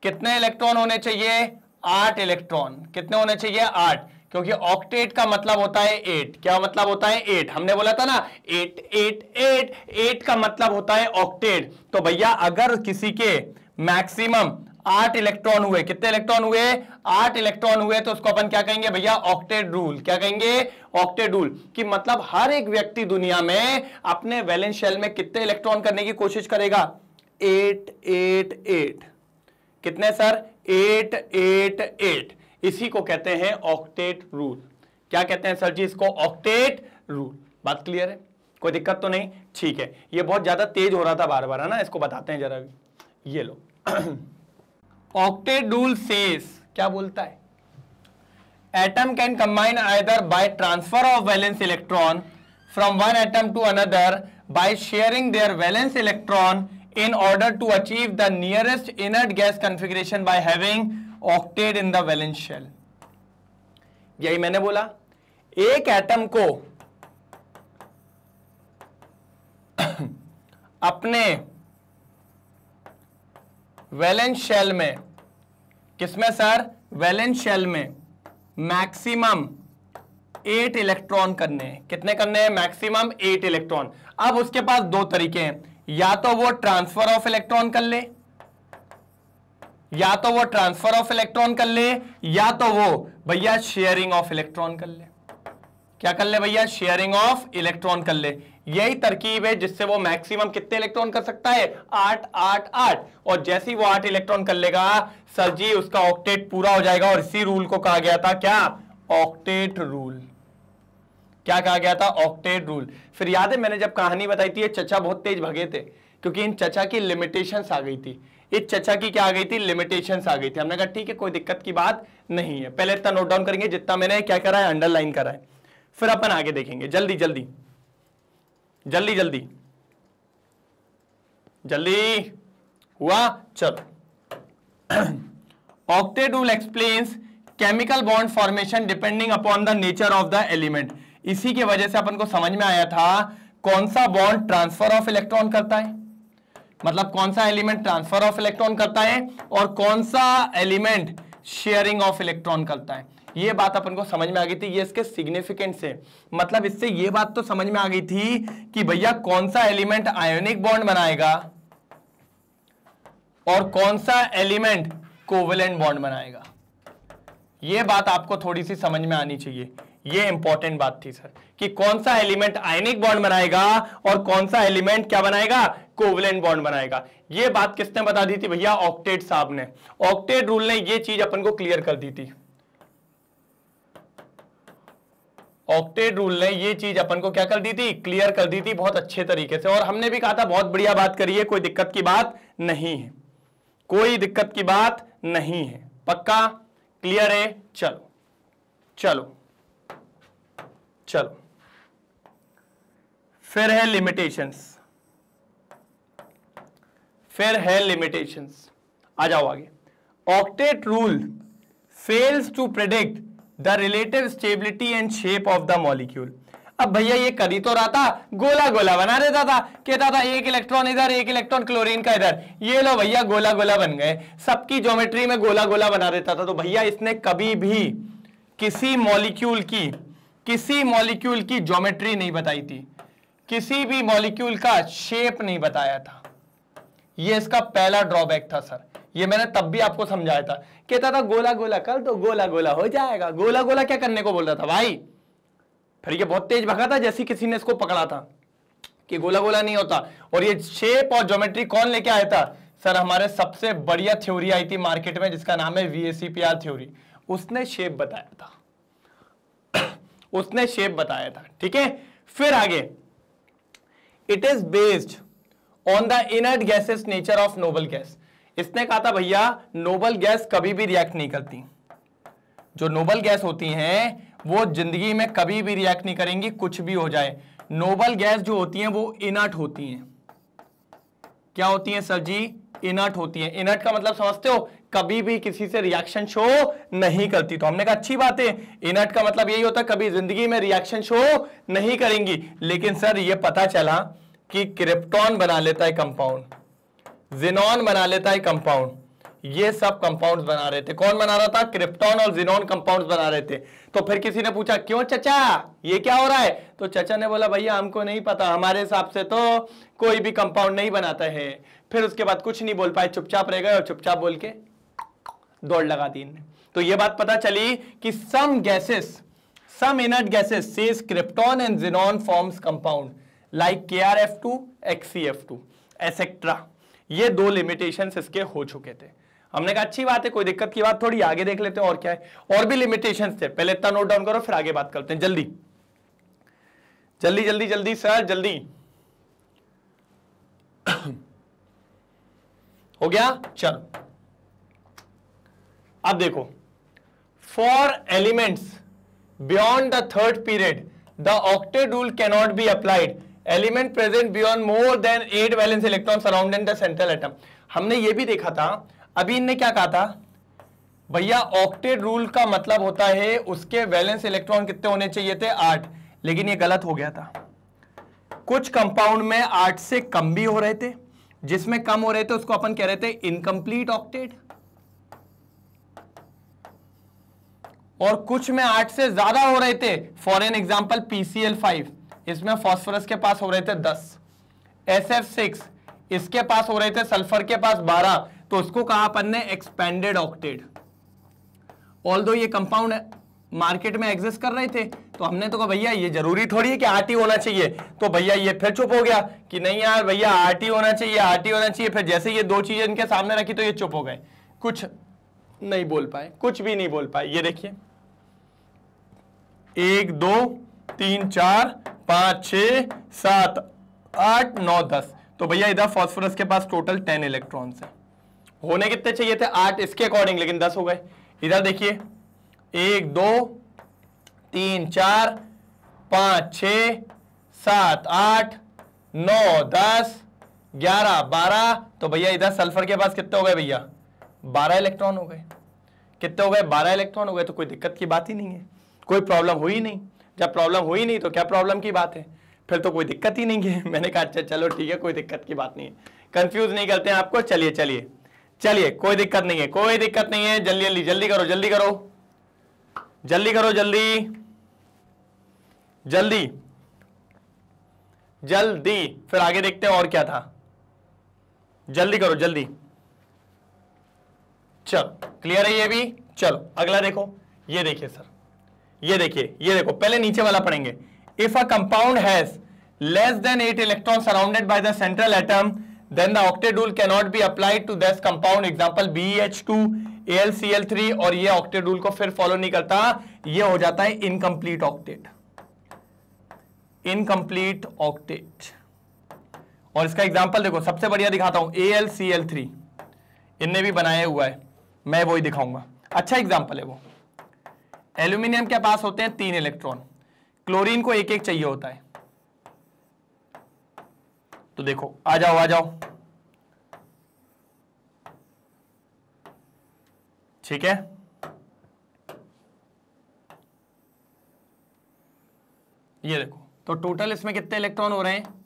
S1: कितने इलेक्ट्रॉन होने चाहिए आठ इलेक्ट्रॉन कितने होने चाहिए आठ क्योंकि ऑक्टेट का मतलब होता है एट क्या मतलब होता है एट हमने बोला था ना एट एट एट एट का मतलब होता है ऑक्टेट तो भैया अगर किसी के मैक्सिमम आठ इलेक्ट्रॉन हुए कितने इलेक्ट्रॉन हुए आठ इलेक्ट्रॉन हुए तो उसको अपन क्या कहेंगे भैया ऑक्टेट रूल क्या कहेंगे ऑक्टेट रूल कि मतलब हर एक व्यक्ति दुनिया में अपने वैलेंस शेल में कितने इलेक्ट्रॉन करने की कोशिश करेगा एट एट एट कितने सर एट एट एट इसी को कहते हैं ऑक्टेट रूल क्या कहते हैं सर जी इसको ऑक्टेट रूल बात क्लियर है कोई दिक्कत तो नहीं ठीक है ये बहुत ज्यादा तेज हो रहा था बार बार है ना इसको बताते हैं जरा भी ये लो ऑक्टेट रूल सेस क्या बोलता है atom can combine either by transfer of valence electron from one atom to another by sharing their valence electron in order to achieve the nearest inert gas configuration by having octet in the valence shell यही मैंने बोला एक एटम को अपने वैलेंस शेल में किसमें सर वैलेंस शेल में मैक्सिमम एट इलेक्ट्रॉन करने हैं कितने करने हैं मैक्सिमम एट इलेक्ट्रॉन अब उसके पास दो तरीके हैं या तो वो ट्रांसफर ऑफ इलेक्ट्रॉन कर ले या तो वो ट्रांसफर ऑफ इलेक्ट्रॉन कर ले या तो वो भैया शेयरिंग ऑफ इलेक्ट्रॉन कर ले क्या कर ले भैया शेयरिंग ऑफ इलेक्ट्रॉन कर ले यही तरकीब है जिससे वो मैक्सिमम कितने इलेक्ट्रॉन कर सकता है आठ आठ आठ और जैसे ही वो आठ इलेक्ट्रॉन कर लेगा सर जी उसका ऑक्टेट पूरा हो जाएगा और इसी रूल को कहा गया था क्या ऑक्टेट रूल क्या कहा गया था ऑक्टेट रूल फिर याद है मैंने जब कहानी बताई थी ये चचा बहुत तेज भगे थे क्योंकि इन चचा की लिमिटेशंस आ गई थी इस चचा की क्या आ गई थी लिमिटेशंस आ गई थी हमने कहा ठीक है कोई दिक्कत की बात नहीं है पहले इतना नोट डाउन करेंगे जितना मैंने क्या करा है अंडरलाइन करा है फिर अपन आगे देखेंगे जल्दी जल्दी जल्दी जल्दी जल्दी हुआ चलो octet rule explain chemical bond formation depending upon the nature of the element इसी के वजह से अपन को समझ में आया था कौन सा बॉन्ड ट्रांसफर ऑफ इलेक्ट्रॉन करता है मतलब कौन सा एलिमेंट ट्रांसफर ऑफ इलेक्ट्रॉन करता है और कौन सा एलिमेंट शेयरिंग ऑफ इलेक्ट्रॉन करता है ये बात अपन को समझ में आ गई थी ये इसके सिग्निफिकेंट से मतलब इससे ये बात तो समझ में आ गई थी कि भैया कौन सा एलिमेंट आयोनिक बॉन्ड बनाएगा और कौन सा एलिमेंट कोवलेंट बॉन्ड बनाएगा ये बात आपको थोड़ी सी समझ में आनी चाहिए ये इंपॉर्टेंट बात थी सर कि कौन सा एलिमेंट आयनिक बॉन्ड बनाएगा और कौन सा एलिमेंट क्या बनाएगा कोवलेंट बॉन्ड बनाएगा ये बात किसने बता दी थी भैया ऑक्टेट साहब ने ऑक्टेट रूल ने ये चीज अपन को क्लियर कर दी थी ऑक्टेट रूल ने ये चीज अपन को क्या कर दी थी क्लियर कर दी थी बहुत अच्छे तरीके से और हमने भी कहा था बहुत बढ़िया बात करी है कोई दिक्कत की बात नहीं है कोई दिक्कत की बात नहीं है पक्का क्लियर है चलो चलो चलो फिर है लिमिटेशंस फिर है लिमिटेशंस आ जाओ आगे octet rule fails to predict the relative stability and shape of the molecule अब भैया ये कर ही तो रहा था गोला गोला बना देता था कहता था एक इलेक्ट्रॉन इधर एक इलेक्ट्रॉन क्लोरीन का इधर ये लो भैया गोला गोला बन गए सबकी ज्योमेट्री में गोला गोला बना देता था तो भैया इसने कभी भी किसी मॉलिक्यूल की किसी मॉलिक्यूल की ज्योमेट्री नहीं बताई थी किसी भी मॉलिक्यूल का शेप नहीं बताया था यह इसका पहला ड्रॉबैक था सर ये मैंने तब भी आपको समझाया था कहता था गोला गोला कर तो गोला गोला हो जाएगा गोला गोला क्या करने को बोल रहा था भाई फिर ये बहुत तेज भगा था जैसे किसी ने इसको पकड़ा था कि गोला गोला नहीं होता और ये शेप और ज्योमेट्री कौन लेके आया था सर हमारे सबसे बढ़िया थ्योरी आई थी मार्केट में जिसका नाम है वी थ्योरी उसने शेप बताया था उसने शेप बताया था ठीक है फिर आगे it is based on the inert gases nature of noble gas इसने कहा था भैया नोबल गैस कभी भी रिएक्ट नहीं करती जो नोबल गैस होती हैं वो जिंदगी में कभी भी रिएक्ट नहीं करेंगी कुछ भी हो जाए नोबल गैस जो होती हैं वो इनर्ट होती हैं क्या होती हैं सर जी इनर्ट होती हैं इनर्ट का मतलब समझते हो कभी भी किसी से रिएक्शन शो नहीं करती तो हमने कहा अच्छी बात है इनर्ट का मतलब यही होता है कभी जिंदगी में रिएक्शन शो नहीं करेंगी लेकिन सर यह पता चला कि क्रिप्टॉन बना लेता है कंपाउंड जिनॉन बना लेता है कंपाउंड ये सब कंपाउंड्स बना रहे थे कौन बना रहा था क्रिप्टॉन और जिनॉन कंपाउंड्स बना रहे थे तो फिर किसी ने पूछा क्यों चचा ये क्या हो रहा है तो चचा ने बोला भैया हमको नहीं पता हमारे हिसाब से तो कोई भी कंपाउंड नहीं बनाता है फिर उसके बाद कुछ नहीं बोल पाए चुपचाप रह गए और चुपचाप बोल के दौड़ लगा दी इनने तो ये बात पता चली कि some gases some inert gases sees krypton and xenon forms compound like K R F two X E F two etcetera ये दो लिमिटेशन इसके हो चुके थे हमने कहा अच्छी बात है कोई दिक्कत की बात थोड़ी आगे देख लेते हैं और क्या है और भी लिमिटेशन थे पहले इतना नोट डाउन करो फिर आगे बात करते हैं जल्दी जल्दी जल्दी जल्दी सर जल्दी हो गया चलो अब देखो for elements beyond the third period the octet rule cannot be applied element present beyond more than eight valence electron surrounded the central atom हमने ये भी देखा था अभी इनने क्या कहा था भैया ऑक्टेड रूल का मतलब होता है उसके वैलेंस इलेक्ट्रॉन कितने होने चाहिए थे आठ लेकिन ये गलत हो गया था कुछ कंपाउंड में आठ से कम भी हो रहे थे जिसमें कम हो रहे थे उसको अपन कह रहे थे इनकम्प्लीट ऑक्टेड और कुछ में आठ से ज्यादा हो रहे थे for an example P C L five इसमें फॉस्फोरस के पास हो रहे थे दस एस एफ सिक्स इसके पास हो रहे थे सल्फर के पास बारह तो उसको कहा अपन ने एक्सपेंडेड ऑक्टेड ऑल दो ये कंपाउंड मार्केट में एग्जिस्ट कर रहे थे तो हमने तो कहा भैया ये जरूरी थोड़ी है कि आरटी होना चाहिए तो भैया ये फिर चुप हो गया कि नहीं यार भैया आरटी होना चाहिए आरटी होना चाहिए फिर जैसे ये दो चीजें इनके सामने रखी तो ये चुप हो गए कुछ नहीं बोल पाए कुछ भी नहीं बोल पाए ये देखिए एक दो तीन चार पाँच छ सात आठ नौ दस तो भैया इधर फास्फोरस के पास टोटल टेन इलेक्ट्रॉन्स हैं होने कितने चाहिए थे आठ इसके अकॉर्डिंग लेकिन दस हो गए इधर देखिए एक दो तीन चार पाँच छ सात आठ नौ दस ग्यारह बारह तो भैया इधर सल्फर के पास कितने हो गए भैया बारह इलेक्ट्रॉन हो गए कितने हो गए बारह इलेक्ट्रॉन हो गए तो कोई दिक्कत की बात ही नहीं है कोई प्रॉब्लम हुई नहीं जब प्रॉब्लम हुई नहीं तो क्या प्रॉब्लम की बात है फिर तो कोई दिक्कत ही नहीं है मैंने कहा अच्छा चलो ठीक है कोई दिक्कत की बात नहीं है कंफ्यूज नहीं करते हैं आपको चलिए चलिए चलिए कोई दिक्कत नहीं है कोई दिक्कत नहीं है जल्दी जल्दी जल्दी करो जल्दी करो जल्दी करो जल्दी जल्दी जल्दी फिर आगे देखते हैं और क्या था जल्दी करो जल्दी चलो क्लियर है ये भी चलो अगला देखो ये देखिए सर ये देखिए ये देखो पहले नीचे वाला पढ़ेंगे if a compound has less than eight electron surrounded by the central atom then the then the octadule cannot be applied to this compound example BH2 AlCl3 और ये octadule को फिर फॉलो नहीं करता ये हो जाता है इनकम्प्लीट ऑक्टेट इनकम्प्लीट ऑक्टेट और इसका एग्जाम्पल देखो सबसे बढ़िया दिखाता हूं AlCl3 इनने भी बनाया हुआ है मैं वही दिखाऊंगा अच्छा एग्जाम्पल है वो एल्यूमिनियम के पास होते हैं तीन इलेक्ट्रॉन क्लोरीन को एक एक चाहिए होता है तो देखो आ जाओ आ जाओ ठीक है ये देखो तो टोटल इसमें कितने इलेक्ट्रॉन हो रहे हैं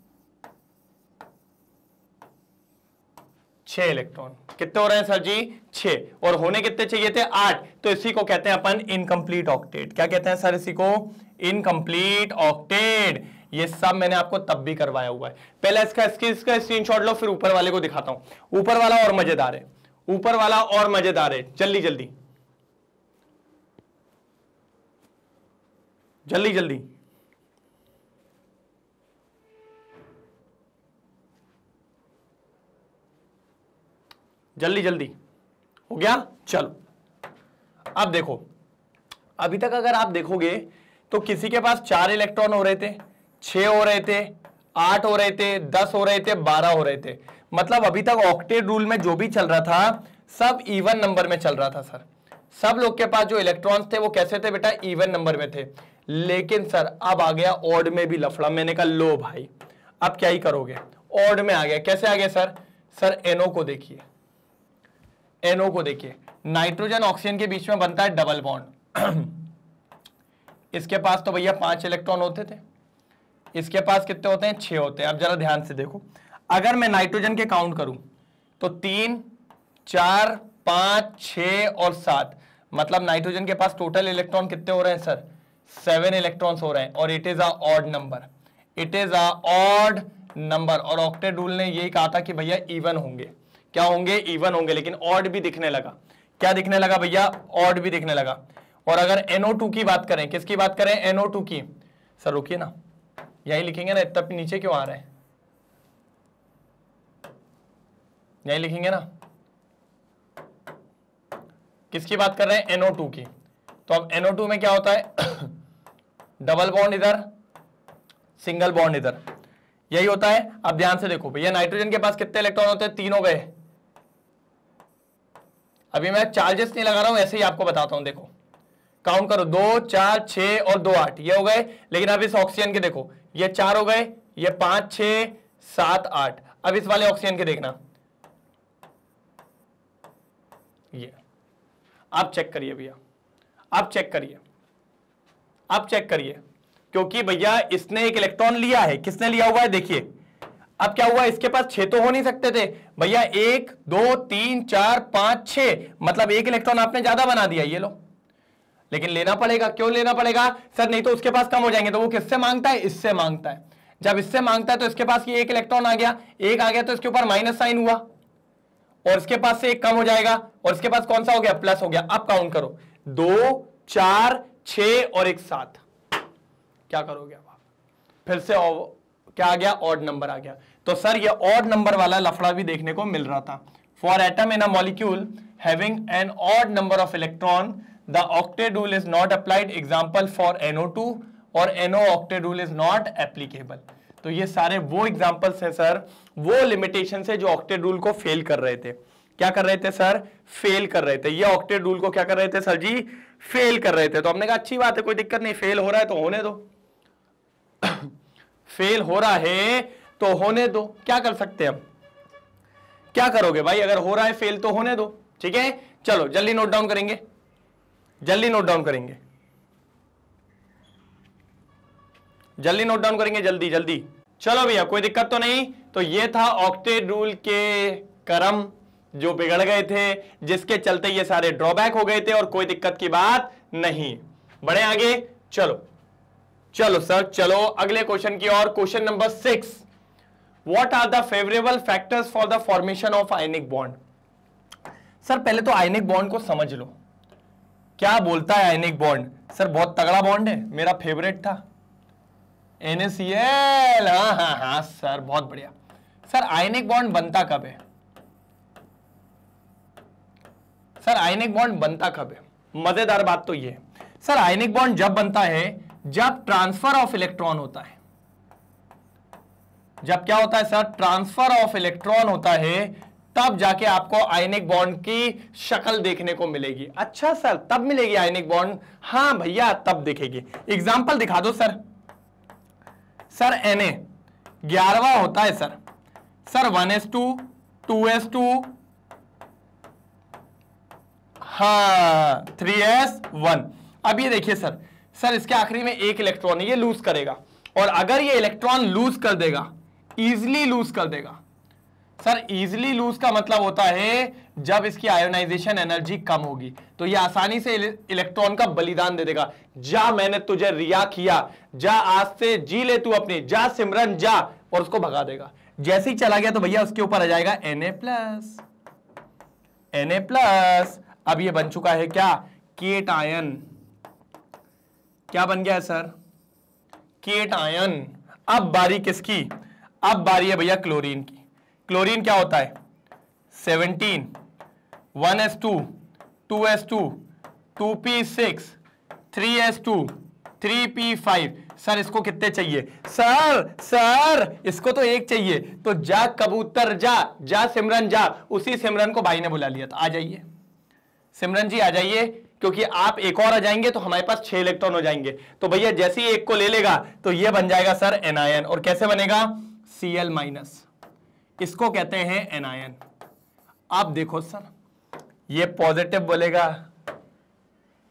S1: छह इलेक्ट्रॉन कितने हो रहे हैं सर जी छे और होने कितने चाहिए थे आठ तो इसी को कहते हैं अपन इनकम्प्लीट ऑक्टेट क्या कहते हैं सर इसी को इनकम्प्लीट ऑक्टेट ये सब मैंने आपको तब भी करवाया हुआ है पहले इसका इसकी इसका स्क्रीनशॉट लो फिर ऊपर वाले को दिखाता हूं ऊपर वाला और मजेदार है ऊपर वाला और मजेदार है जल्दी जल्दी जल्दी जल्दी जल्दी जल्दी हो गया चलो अब देखो अभी तक अगर आप देखोगे तो किसी के पास चार इलेक्ट्रॉन हो रहे थे छह हो रहे थे आठ हो रहे थे दस हो रहे थे बारह हो रहे थे मतलब अभी तक ऑक्टेट रूल में जो भी चल रहा था सब इवन नंबर में चल रहा था सर सब लोग के पास जो इलेक्ट्रॉन्स थे वो कैसे थे बेटा इवन नंबर में थे लेकिन सर अब आ गया ऑड में भी लफड़ा मैंने कहा लो भाई अब क्या ही करोगे ऑड में आ गया कैसे आ गया सर सर एनओ को देखिए एनओ को देखिए नाइट्रोजन ऑक्सीजन के बीच में बनता है डबल बॉन्ड इसके पास तो भैया पांच इलेक्ट्रॉन होते थे इसके पास कितने होते हैं छः होते हैं अब जरा ध्यान से देखो अगर मैं नाइट्रोजन के काउंट करूं तो तीन चार पांच छ और सात मतलब नाइट्रोजन के पास टोटल इलेक्ट्रॉन कितने हो रहे हैं सर सेवन इलेक्ट्रॉन्स हो रहे हैं और it is a odd number it is a odd number और ऑक्टेट रूल ने यही कहा था कि भैया इवन होंगे क्या होंगे इवन होंगे लेकिन ऑड भी दिखने लगा क्या दिखने लगा भैया ऑड भी दिखने लगा और अगर NO2 की बात करें किसकी बात करें NO2 की सर रुकिए ना यही लिखेंगे ना इतना नीचे क्यों आ रहे हैं यही लिखेंगे ना किसकी बात कर रहे हैं NO2 की तो अब NO2 में क्या होता है डबल बॉन्ड इधर सिंगल बॉन्ड इधर यही होता है अब ध्यान से देखो भैया नाइट्रोजन के पास कितने इलेक्ट्रॉन होते हैं तीन हो गए अभी मैं चार्जेस नहीं लगा रहा हूं ऐसे ही आपको बताता हूं देखो काउंट करो दो चार छ और दो आठ ये हो गए लेकिन अब इस ऑक्सीजन के देखो ये चार हो गए ये पांच छ सात आठ अब इस वाले ऑक्सीजन के देखना ये आप चेक करिए भैया आप चेक करिए आप चेक करिए क्योंकि भैया इसने एक इलेक्ट्रॉन लिया है किसने लिया हुआ है देखिए अब क्या हुआ इसके पास छह तो हो नहीं सकते थे भैया एक दो तीन चार पांच छ मतलब एक इलेक्ट्रॉन आपने ज्यादा बना दिया ये लो लेकिन लेना पड़ेगा क्यों लेना पड़ेगा सर नहीं तो उसके पास कम हो जाएंगे तो वो किससे मांगता है इससे मांगता है जब इससे मांगता है तो इसके पास ये एक इलेक्ट्रॉन आ गया एक आ गया तो इसके ऊपर माइनस साइन हुआ और इसके पास से एक कम हो जाएगा और इसके पास कौन सा हो गया प्लस हो गया अब काउंट करो दो चार छ और एक सात क्या करोगे आप फिर से क्या आ गया ऑड नंबर आ गया तो सर ये ऑड नंबर वाला लफड़ा भी देखने को मिल रहा था for atom in a molecule having an odd number of electron the octet rule is not applied example for NO2 और N O octet rule is not applicable तो ये सारे वो एग्जाम्पल्स हैं सर वो लिमिटेशन है जो ऑक्टेडूल रूल को फेल कर रहे थे क्या कर रहे थे सर फेल कर रहे थे ये ऑक्टेड रूल को क्या कर रहे थे सर जी फेल कर रहे थे तो हमने कहा अच्छी बात है कोई दिक्कत नहीं फेल हो रहा है तो होने दो फेल हो रहा है तो होने दो क्या कर सकते हैं हम क्या करोगे भाई अगर हो रहा है फेल तो होने दो ठीक है चलो जल्दी नोट डाउन करेंगे जल्दी नोट डाउन करेंगे जल्दी नोट डाउन करेंगे जल्दी जल्दी चलो भैया कोई दिक्कत तो नहीं तो ये था ऑक्टेड रूल के क्रम जो बिगड़ गए थे जिसके चलते ये सारे ड्रॉबैक हो गए थे और कोई दिक्कत की बात नहीं बड़े आगे चलो चलो सर चलो अगले क्वेश्चन की और question number six what are the favourable factors for the formation of ionic bond sir पहले तो आयनिक बॉन्ड को समझ लो क्या बोलता है आयनिक बॉन्ड सर बहुत तगड़ा बॉन्ड है मेरा फेवरेट था NaCl हाँ हाँ हाँ सर बहुत बढ़िया सर आयनिक बॉन्ड बनता कब है सर आयनिक बॉन्ड बनता कब है मजेदार बात तो ये सर आयनिक बॉन्ड जब बनता है जब ट्रांसफर ऑफ इलेक्ट्रॉन होता है जब क्या होता है सर ट्रांसफर ऑफ इलेक्ट्रॉन होता है तब जाके आपको आयनिक बॉन्ड की शक्ल देखने को मिलेगी अच्छा सर तब मिलेगी आयनिक बॉन्ड हां भैया तब दिखेगी एग्जाम्पल दिखा दो सर सर एन ए ग्यारहवा होता है sir sir one s two two s two हा थ्री एस वन अब ये देखिए सर सर इसके आखिरी में एक इलेक्ट्रॉन ये लूज करेगा और अगर ये इलेक्ट्रॉन लूज कर देगा इजिली लूज कर देगा सर इजिली लूज का मतलब होता है जब इसकी आयोनाइजेशन एनर्जी कम होगी तो ये आसानी से इलेक्ट्रॉन का बलिदान दे देगा जा मैंने तुझे रिया किया जा आज से जी ले तू अपनी जा सिमरन जा और उसको भगा देगा जैसे ही चला गया तो भैया उसके ऊपर आ जाएगा N A plus N A plus अब ये बन चुका है क्या केट आयन क्या बन गया है सर केट आयन अब बारी किसकी अब बारी है भैया क्लोरीन की क्लोरीन क्या होता है seventeen one s two two s two two p six three s two three p five sir इसको कितने चाहिए सर सर इसको तो एक चाहिए तो जा कबूतर जा जा सिमरन जा उसी सिमरन को भाई ने बुला लिया था आ जाइए सिमरन जी आ जाइए क्योंकि आप एक और आ जाएंगे तो हमारे पास छह इलेक्ट्रॉन हो जाएंगे तो भैया जैसे ही एक को ले लेगा तो यह बन जाएगा सर एनायन और कैसे बनेगा सी एल माइनस इसको कहते हैं एनायन आप देखो सर ये पॉजिटिव बोलेगा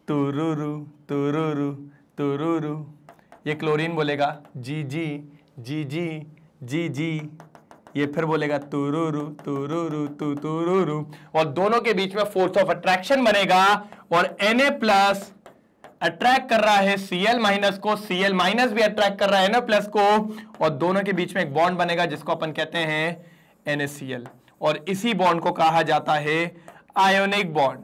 S1: तुरुरु तुरुरु तुरुरु ये क्लोरीन बोलेगा जी जी जी जी जी जी ये फिर बोलेगा तुरु तु और दोनों के बीच में फोर्स ऑफ अट्रैक्शन बनेगा और एन प्लस अट्रैक्ट कर रहा है Cl माइनस को Cl माइनस भी अट्रैक्ट कर रहा है ना प्लस को और दोनों के बीच में एक बॉन्ड बनेगा जिसको अपन कहते हैं NaCl और इसी बॉन्ड को कहा जाता है आयोनिक बॉन्ड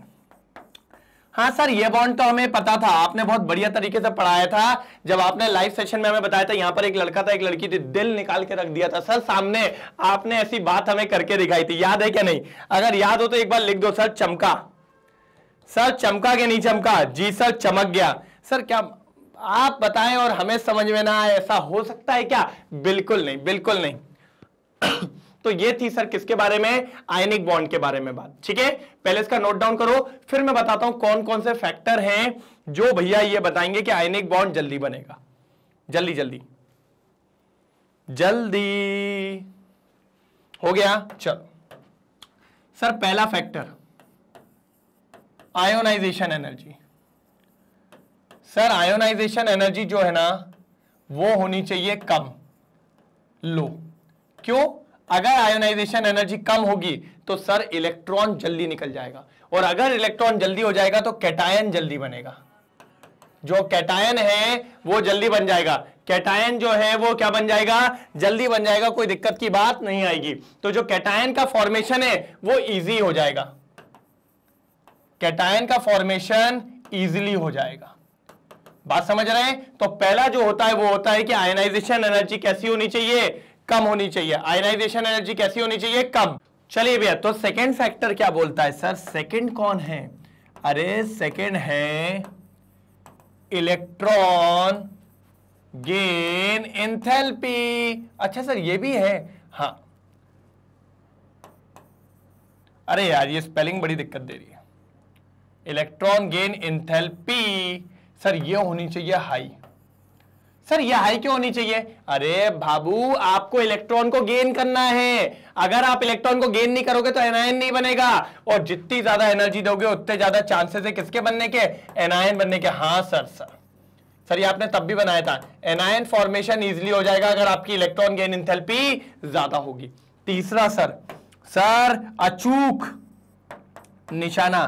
S1: हाँ सर ये बॉन्ड तो हमें पता था आपने बहुत बढ़िया तरीके से पढ़ाया था जब आपने लाइव सेशन में हमें बताया था यहाँ पर एक लड़का था एक लड़की थी दिल निकाल के रख दिया था सर सामने आपने ऐसी बात हमें करके दिखाई थी याद है क्या नहीं अगर याद हो तो एक बार लिख दो सर चमका सर चमका के नहीं चमका जी सर चमक गया सर क्या आप बताएं और हमें समझ में ना आए ऐसा हो सकता है क्या बिल्कुल नहीं बिल्कुल नहीं तो ये थी सर किसके बारे में आयनिक बॉन्ड के बारे में बात ठीक है पहले इसका नोट डाउन करो फिर मैं बताता हूं कौन कौन से फैक्टर हैं जो भैया ये बताएंगे कि आयनिक बॉन्ड जल्दी बनेगा जल्दी जल्दी जल्दी हो गया चलो सर पहला factor ionisation energy sir ionisation energy जो है ना वो होनी चाहिए कम लो क्यों अगर आयोनाइजेशन एनर्जी कम होगी तो सर इलेक्ट्रॉन जल्दी निकल जाएगा और अगर इलेक्ट्रॉन जल्दी हो जाएगा तो कैटायन जल्दी बनेगा जो कैटायन है वो जल्दी बन जाएगा कैटायन जो है वो क्या बन जाएगा जल्दी बन जाएगा कोई दिक्कत की बात नहीं आएगी तो जो कैटायन का फॉर्मेशन है वो इजी हो जाएगा कैटायन का फॉर्मेशन इजीली हो जाएगा बात समझ रहे हैं तो पहला जो होता है वो होता है कि आयनाइजेशन एनर्जी कैसी होनी चाहिए कम होनी चाहिए आयनाइजेशन एनर्जी कैसी होनी चाहिए कम चलिए भैया तो सेकेंड फैक्टर क्या बोलता है सर सेकेंड कौन है अरे सेकेंड है इलेक्ट्रॉन गेन एंथैल्पी अच्छा सर ये भी है हाँ अरे यार ये स्पेलिंग बड़ी दिक्कत दे रही है इलेक्ट्रॉन गेन एंथैल्पी सर ये होनी चाहिए हाई सर ये हाई क्यों होनी चाहिए अरे बाबू आपको इलेक्ट्रॉन को गेन करना है अगर आप इलेक्ट्रॉन को गेन नहीं करोगे तो एनायन नहीं बनेगा और जितनी ज्यादा एनर्जी दोगे उतने ज्यादा चांसेस है किसके बनने के एनायन बनने के हाँ सर सर सर ये आपने तब भी बनाया था एनायन फॉर्मेशन इजिली हो जाएगा अगर आपकी इलेक्ट्रॉन गेन इंथेल्पी ज्यादा होगी तीसरा सर सर अचूक निशाना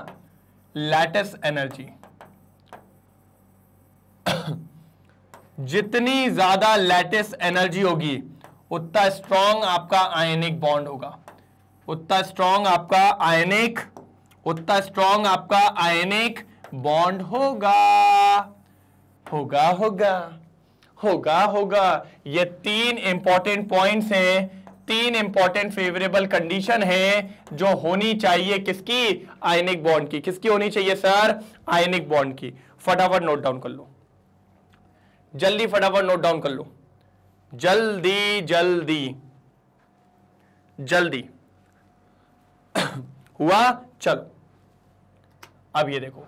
S1: लैटेस्ट एनर्जी जितनी ज्यादा लैटिस एनर्जी होगी उतना स्ट्रॉन्ग आपका आयनिक बॉन्ड होगा उतना स्ट्रॉन्ग आपका आयनिक उतना स्ट्रॉन्ग आपका आयनिक बॉन्ड होगा होगा होगा होगा होगा ये तीन इंपॉर्टेंट पॉइंट्स हैं तीन इंपॉर्टेंट फेवरेबल कंडीशन है जो होनी चाहिए किसकी आयनिक बॉन्ड की किसकी होनी चाहिए सर आयनिक बॉन्ड की फटाफट नोट डाउन कर लो जल्दी फटाफट नोट डाउन कर लो जल्दी जल्दी जल्दी हुआ चल अब ये देखो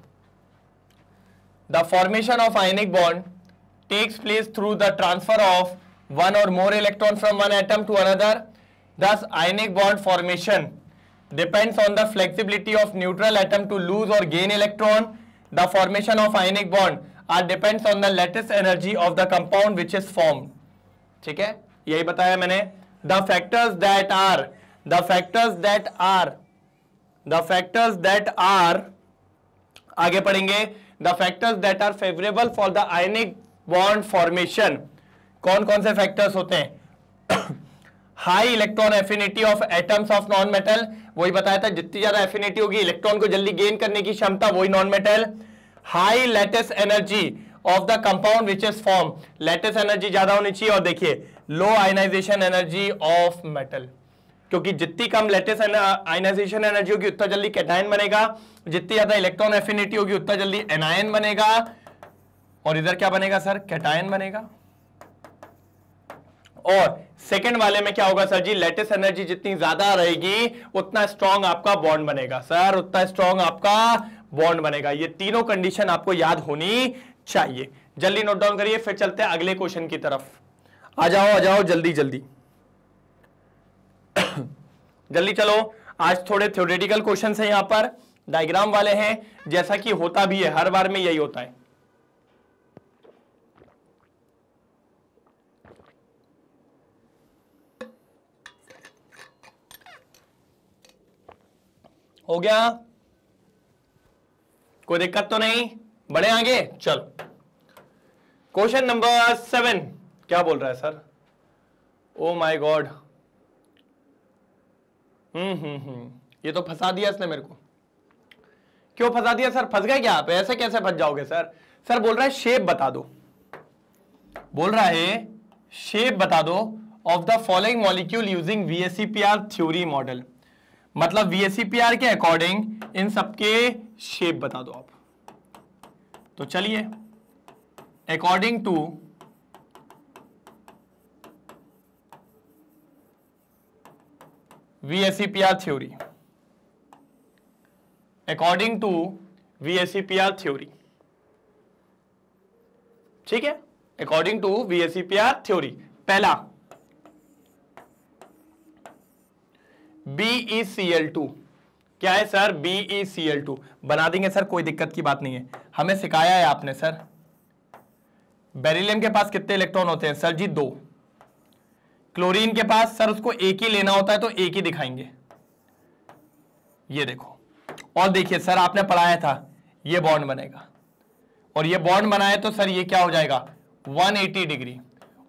S1: the formation of ionic bond takes place through the transfer of one or more electron from one atom to another thus ionic bond formation depends on the flexibility of neutral atom to lose or gain electron the formation of ionic bond are depends on the latest energy of the compound which is form ठीक है यही बताया मैंने the factors that are the factors that are the factors that are आगे पढ़ेंगे the factors that are favourable for the ionic bond formation कौन कौन से फैक्टर्स होते हैं high electron affinity of atoms of non metal वही बताया था जितनी ज्यादा एफिनिटी होगी इलेक्ट्रॉन को जल्दी गेन करने की क्षमता वही non metal high latest energy of the compound which is form latest energy ज्यादा होनी चाहिए और देखिए low ionisation energy of metal क्योंकि जितनी कम लेटेस्ट आयनाइजेशन एनर्जी होगी उतना जल्दी कैटाइन बनेगा जितनी ज्यादा इलेक्ट्रॉन एफिनिटी होगी उतना जल्दी एनायन बनेगा और इधर क्या बनेगा सर कैटायन बनेगा और सेकंड वाले में क्या होगा सर जी लेटेस्ट एनर्जी जितनी ज्यादा रहेगी उतना स्ट्रांग आपका बॉन्ड बनेगा सर उतना स्ट्रांग आपका बॉन्ड बनेगा ये तीनों कंडीशन आपको याद होनी चाहिए जल्दी नोट डाउन करिए फिर चलते हैं अगले क्वेश्चन की तरफ आ जाओ आ जाओ जल्दी जल्दी जल्दी चलो आज थोड़े थ्योरेटिकल क्वेश्चन है यहां पर डायग्राम वाले हैं जैसा कि होता भी है हर बार में यही होता है हो गया कोई दिक्कत तो नहीं बड़े आगे चल क्वेश्चन नंबर सेवन क्या बोल रहा है sir oh my god hmm hmm hmm ये तो फंसा दिया इसने मेरे को क्यों फंसा दिया सर फंस गए क्या आप ऐसे कैसे फंस जाओगे सर सर बोल रहा है शेप बता दो बोल रहा है शेप बता दो of the following molecule using VSCPR theory model मतलब वीएससीपीआर के अकॉर्डिंग इन सबके शेप बता दो आप तो चलिए according to VSCPR theory according to VSCPR theory ठीक है अकॉर्डिंग टू वीएससीपीआर थ्योरी पहला BeCl2 क्या है सर BeCl2 बना देंगे सर कोई दिक्कत की बात नहीं है हमें सिखाया है आपने सर बेरिलियम के पास कितने इलेक्ट्रॉन होते हैं सर जी दो क्लोरीन के पास सर उसको एक ही लेना होता है तो एक ही दिखाएंगे ये देखो और देखिए सर आपने पढ़ाया था ये बॉन्ड बनेगा और ये बॉन्ड बनाए तो सर ये क्या हो जाएगा 180 डिग्री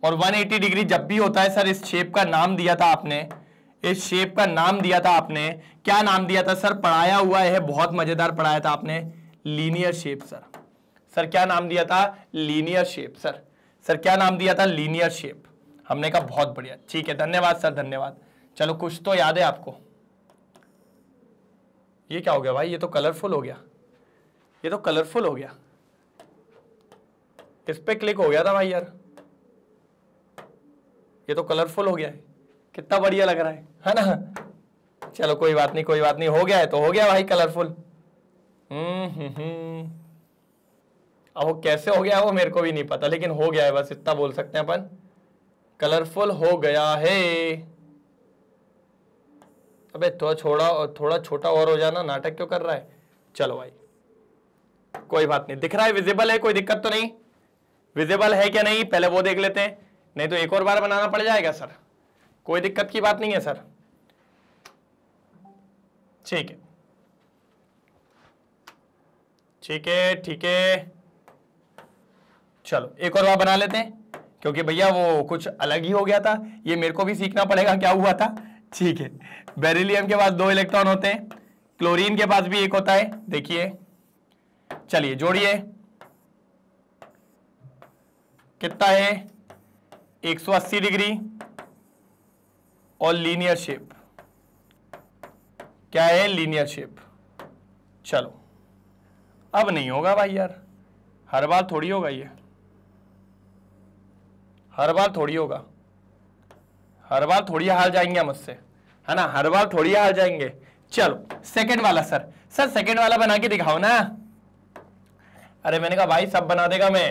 S1: और 180 डिग्री जब भी होता है सर इस शेप का नाम दिया था आपने इस शेप का नाम दिया था आपने क्या नाम दिया था सर पढ़ाया हुआ है बहुत मजेदार पढ़ाया था आपने लीनियर शेप सर सर क्या नाम दिया था लीनियर शेप सर सर क्या नाम दिया था लीनियर शेप हमने कहा बहुत बढ़िया ठीक है धन्यवाद सर धन्यवाद चलो कुछ तो याद है आपको ये क्या हो गया भाई ये तो कलरफुल हो गया ये तो कलरफुल हो गया इस पर क्लिक हो गया था भाई यार ये तो कलरफुल हो गया है कितना बढ़िया लग रहा है है ना चलो कोई बात नहीं कोई बात नहीं हो गया है तो हो गया भाई कलरफुल हम्म, हम्म, हम्म। अब वो कैसे हो गया वो मेरे को भी नहीं पता लेकिन हो गया है बस इतना बोल सकते हैं अपन कलरफुल हो गया है अबे थोड़ा छोड़ा थोड़ा छोटा और हो जाना नाटक क्यों कर रहा है चलो भाई कोई बात नहीं दिख रहा है विजिबल है कोई दिक्कत तो नहीं विजिबल है क्या नहीं पहले वो देख लेते हैं नहीं तो एक और बार बनाना पड़ जाएगा सर कोई दिक्कत की बात नहीं है सर ठीक है ठीक है ठीक है चलो एक और वहां बना लेते हैं क्योंकि भैया वो कुछ अलग ही हो गया था ये मेरे को भी सीखना पड़ेगा क्या हुआ था ठीक है बेरिलियम के पास दो इलेक्ट्रॉन होते हैं क्लोरीन के पास भी एक होता है देखिए चलिए जोड़िए कितना है 180 डिग्री और लीनियर शेप क्या है लीनियर शेप चलो अब नहीं होगा भाई यार हर बार थोड़ी होगा ये हर बार थोड़ी होगा हर बार थोड़ी हार जाएंगे हम उससे है ना हर बार थोड़ी हार जाएंगे चलो सेकंड वाला सर सर सेकंड वाला बना के दिखाओ ना अरे मैंने कहा भाई सब बना देगा मैं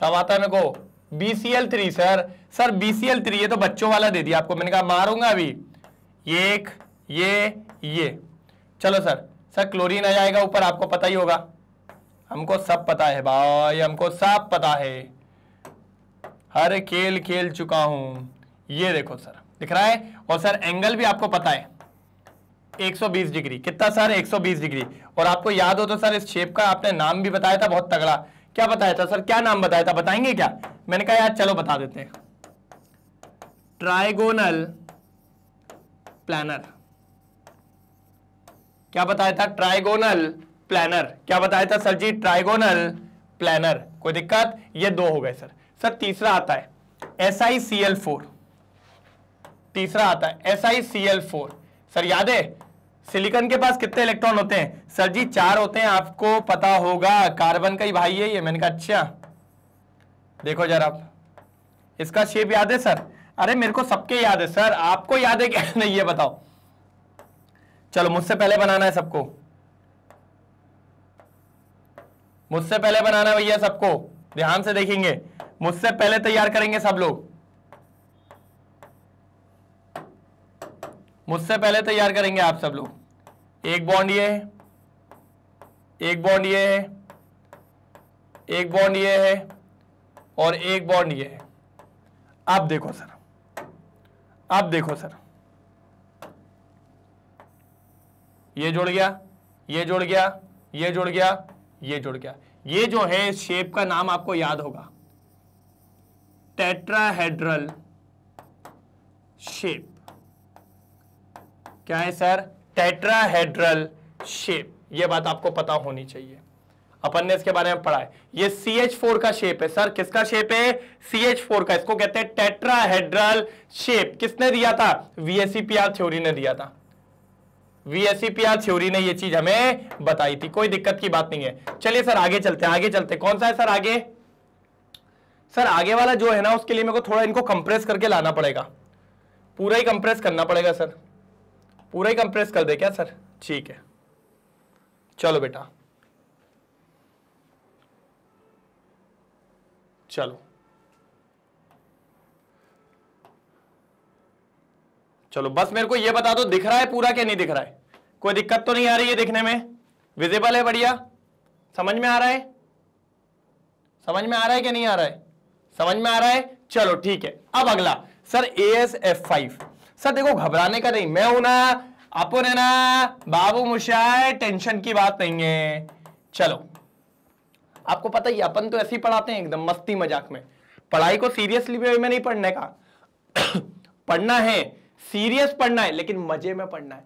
S1: सब आता है मेरे को B C L three sir sir B C L three ये तो बच्चों वाला दे दिया आपको मैंने कहा मारूंगा अभी ये एक ये ये चलो सर सर क्लोरीन आ जाएगा ऊपर आपको पता ही होगा हमको सब पता है भाई हमको सब पता है हर खेल खेल चुका हूं ये देखो सर दिख रहा है और सर एंगल भी आपको पता है 120 डिग्री कितना सर 120 डिग्री और आपको याद हो तो सर इस शेप का आपने नाम भी बताया था बहुत तगड़ा क्या बताया था सर क्या नाम बताया था बताएंगे क्या मैंने कहा यार चलो बता देते हैं ट्राइगोनल प्लानर क्या बताया था ट्राइगोनल प्लानर क्या बताया था सर जी ट्राइगोनल प्लानर कोई दिक्कत ये दो हो गए सर सर तीसरा आता है S I C L four तीसरा आता है S I C L four sir याद है सिलिकन के पास कितने इलेक्ट्रॉन होते हैं सर जी चार होते हैं आपको पता होगा कार्बन का ही भाई है ये मैंने कहा अच्छा देखो जरा इसका शेप याद है सर अरे मेरे को सबके याद है सर आपको याद है क्या नहीं ये बताओ चलो मुझसे पहले बनाना है सबको मुझसे पहले बनाना है भैया सबको ध्यान से देखेंगे मुझसे पहले तैयार करेंगे सब लोग मुझसे पहले तैयार करेंगे आप सब लोग एक बॉन्ड ये है एक बॉन्ड ये है एक बॉन्ड ये है और एक बॉन्ड ये है अब देखो सर अब देखो सर ये जुड़ गया ये जुड़ गया ये जुड़ गया ये जुड़ गया ये जो है शेप का नाम आपको याद होगा टेट्राहेड्रल शेप क्या है सर टेट्राहेड्रल शेप ये बात आपको पता होनी चाहिए अपन ने इसके बारे में पढ़ा है ये फोर का शेप है सर किसका शेप है सी एच फोर का इसको कहते हैं टेट्राहेड्रल शेप किसने दिया था वीएससीपीआर थ्योरी ने दिया था वीएससीपीआर थ्योरी ने ये चीज हमें बताई थी कोई दिक्कत की बात नहीं है चलिए सर आगे चलते हैं आगे चलते हैं कौन सा है सर आगे सर आगे वाला जो है ना उसके लिए मेरे को थोड़ा इनको कंप्रेस करके लाना पड़ेगा पूरा ही कंप्रेस करना पड़ेगा सर पूरा ही कंप्रेस कर दे क्या सर ठीक है चलो बेटा चलो चलो बस मेरे को ये बता दो दिख रहा है पूरा क्या नहीं दिख रहा है कोई दिक्कत तो नहीं आ रही है दिखने में विजिबल है बढ़िया समझ में आ रहा है समझ में आ रहा है कि नहीं आ रहा है समझ में आ रहा है चलो ठीक है अब अगला sir A S F five sir देखो घबराने का नहीं मैं हूं ना अपन ने ना बाबू मुशाए टेंशन की बात नहीं है चलो आपको पता ही अपन तो ऐसे ही पढ़ाते हैं एकदम मस्ती मजाक में पढ़ाई को सीरियसली में नहीं पढ़ने का पढ़ना है सीरियस पढ़ना है लेकिन मजे में पढ़ना है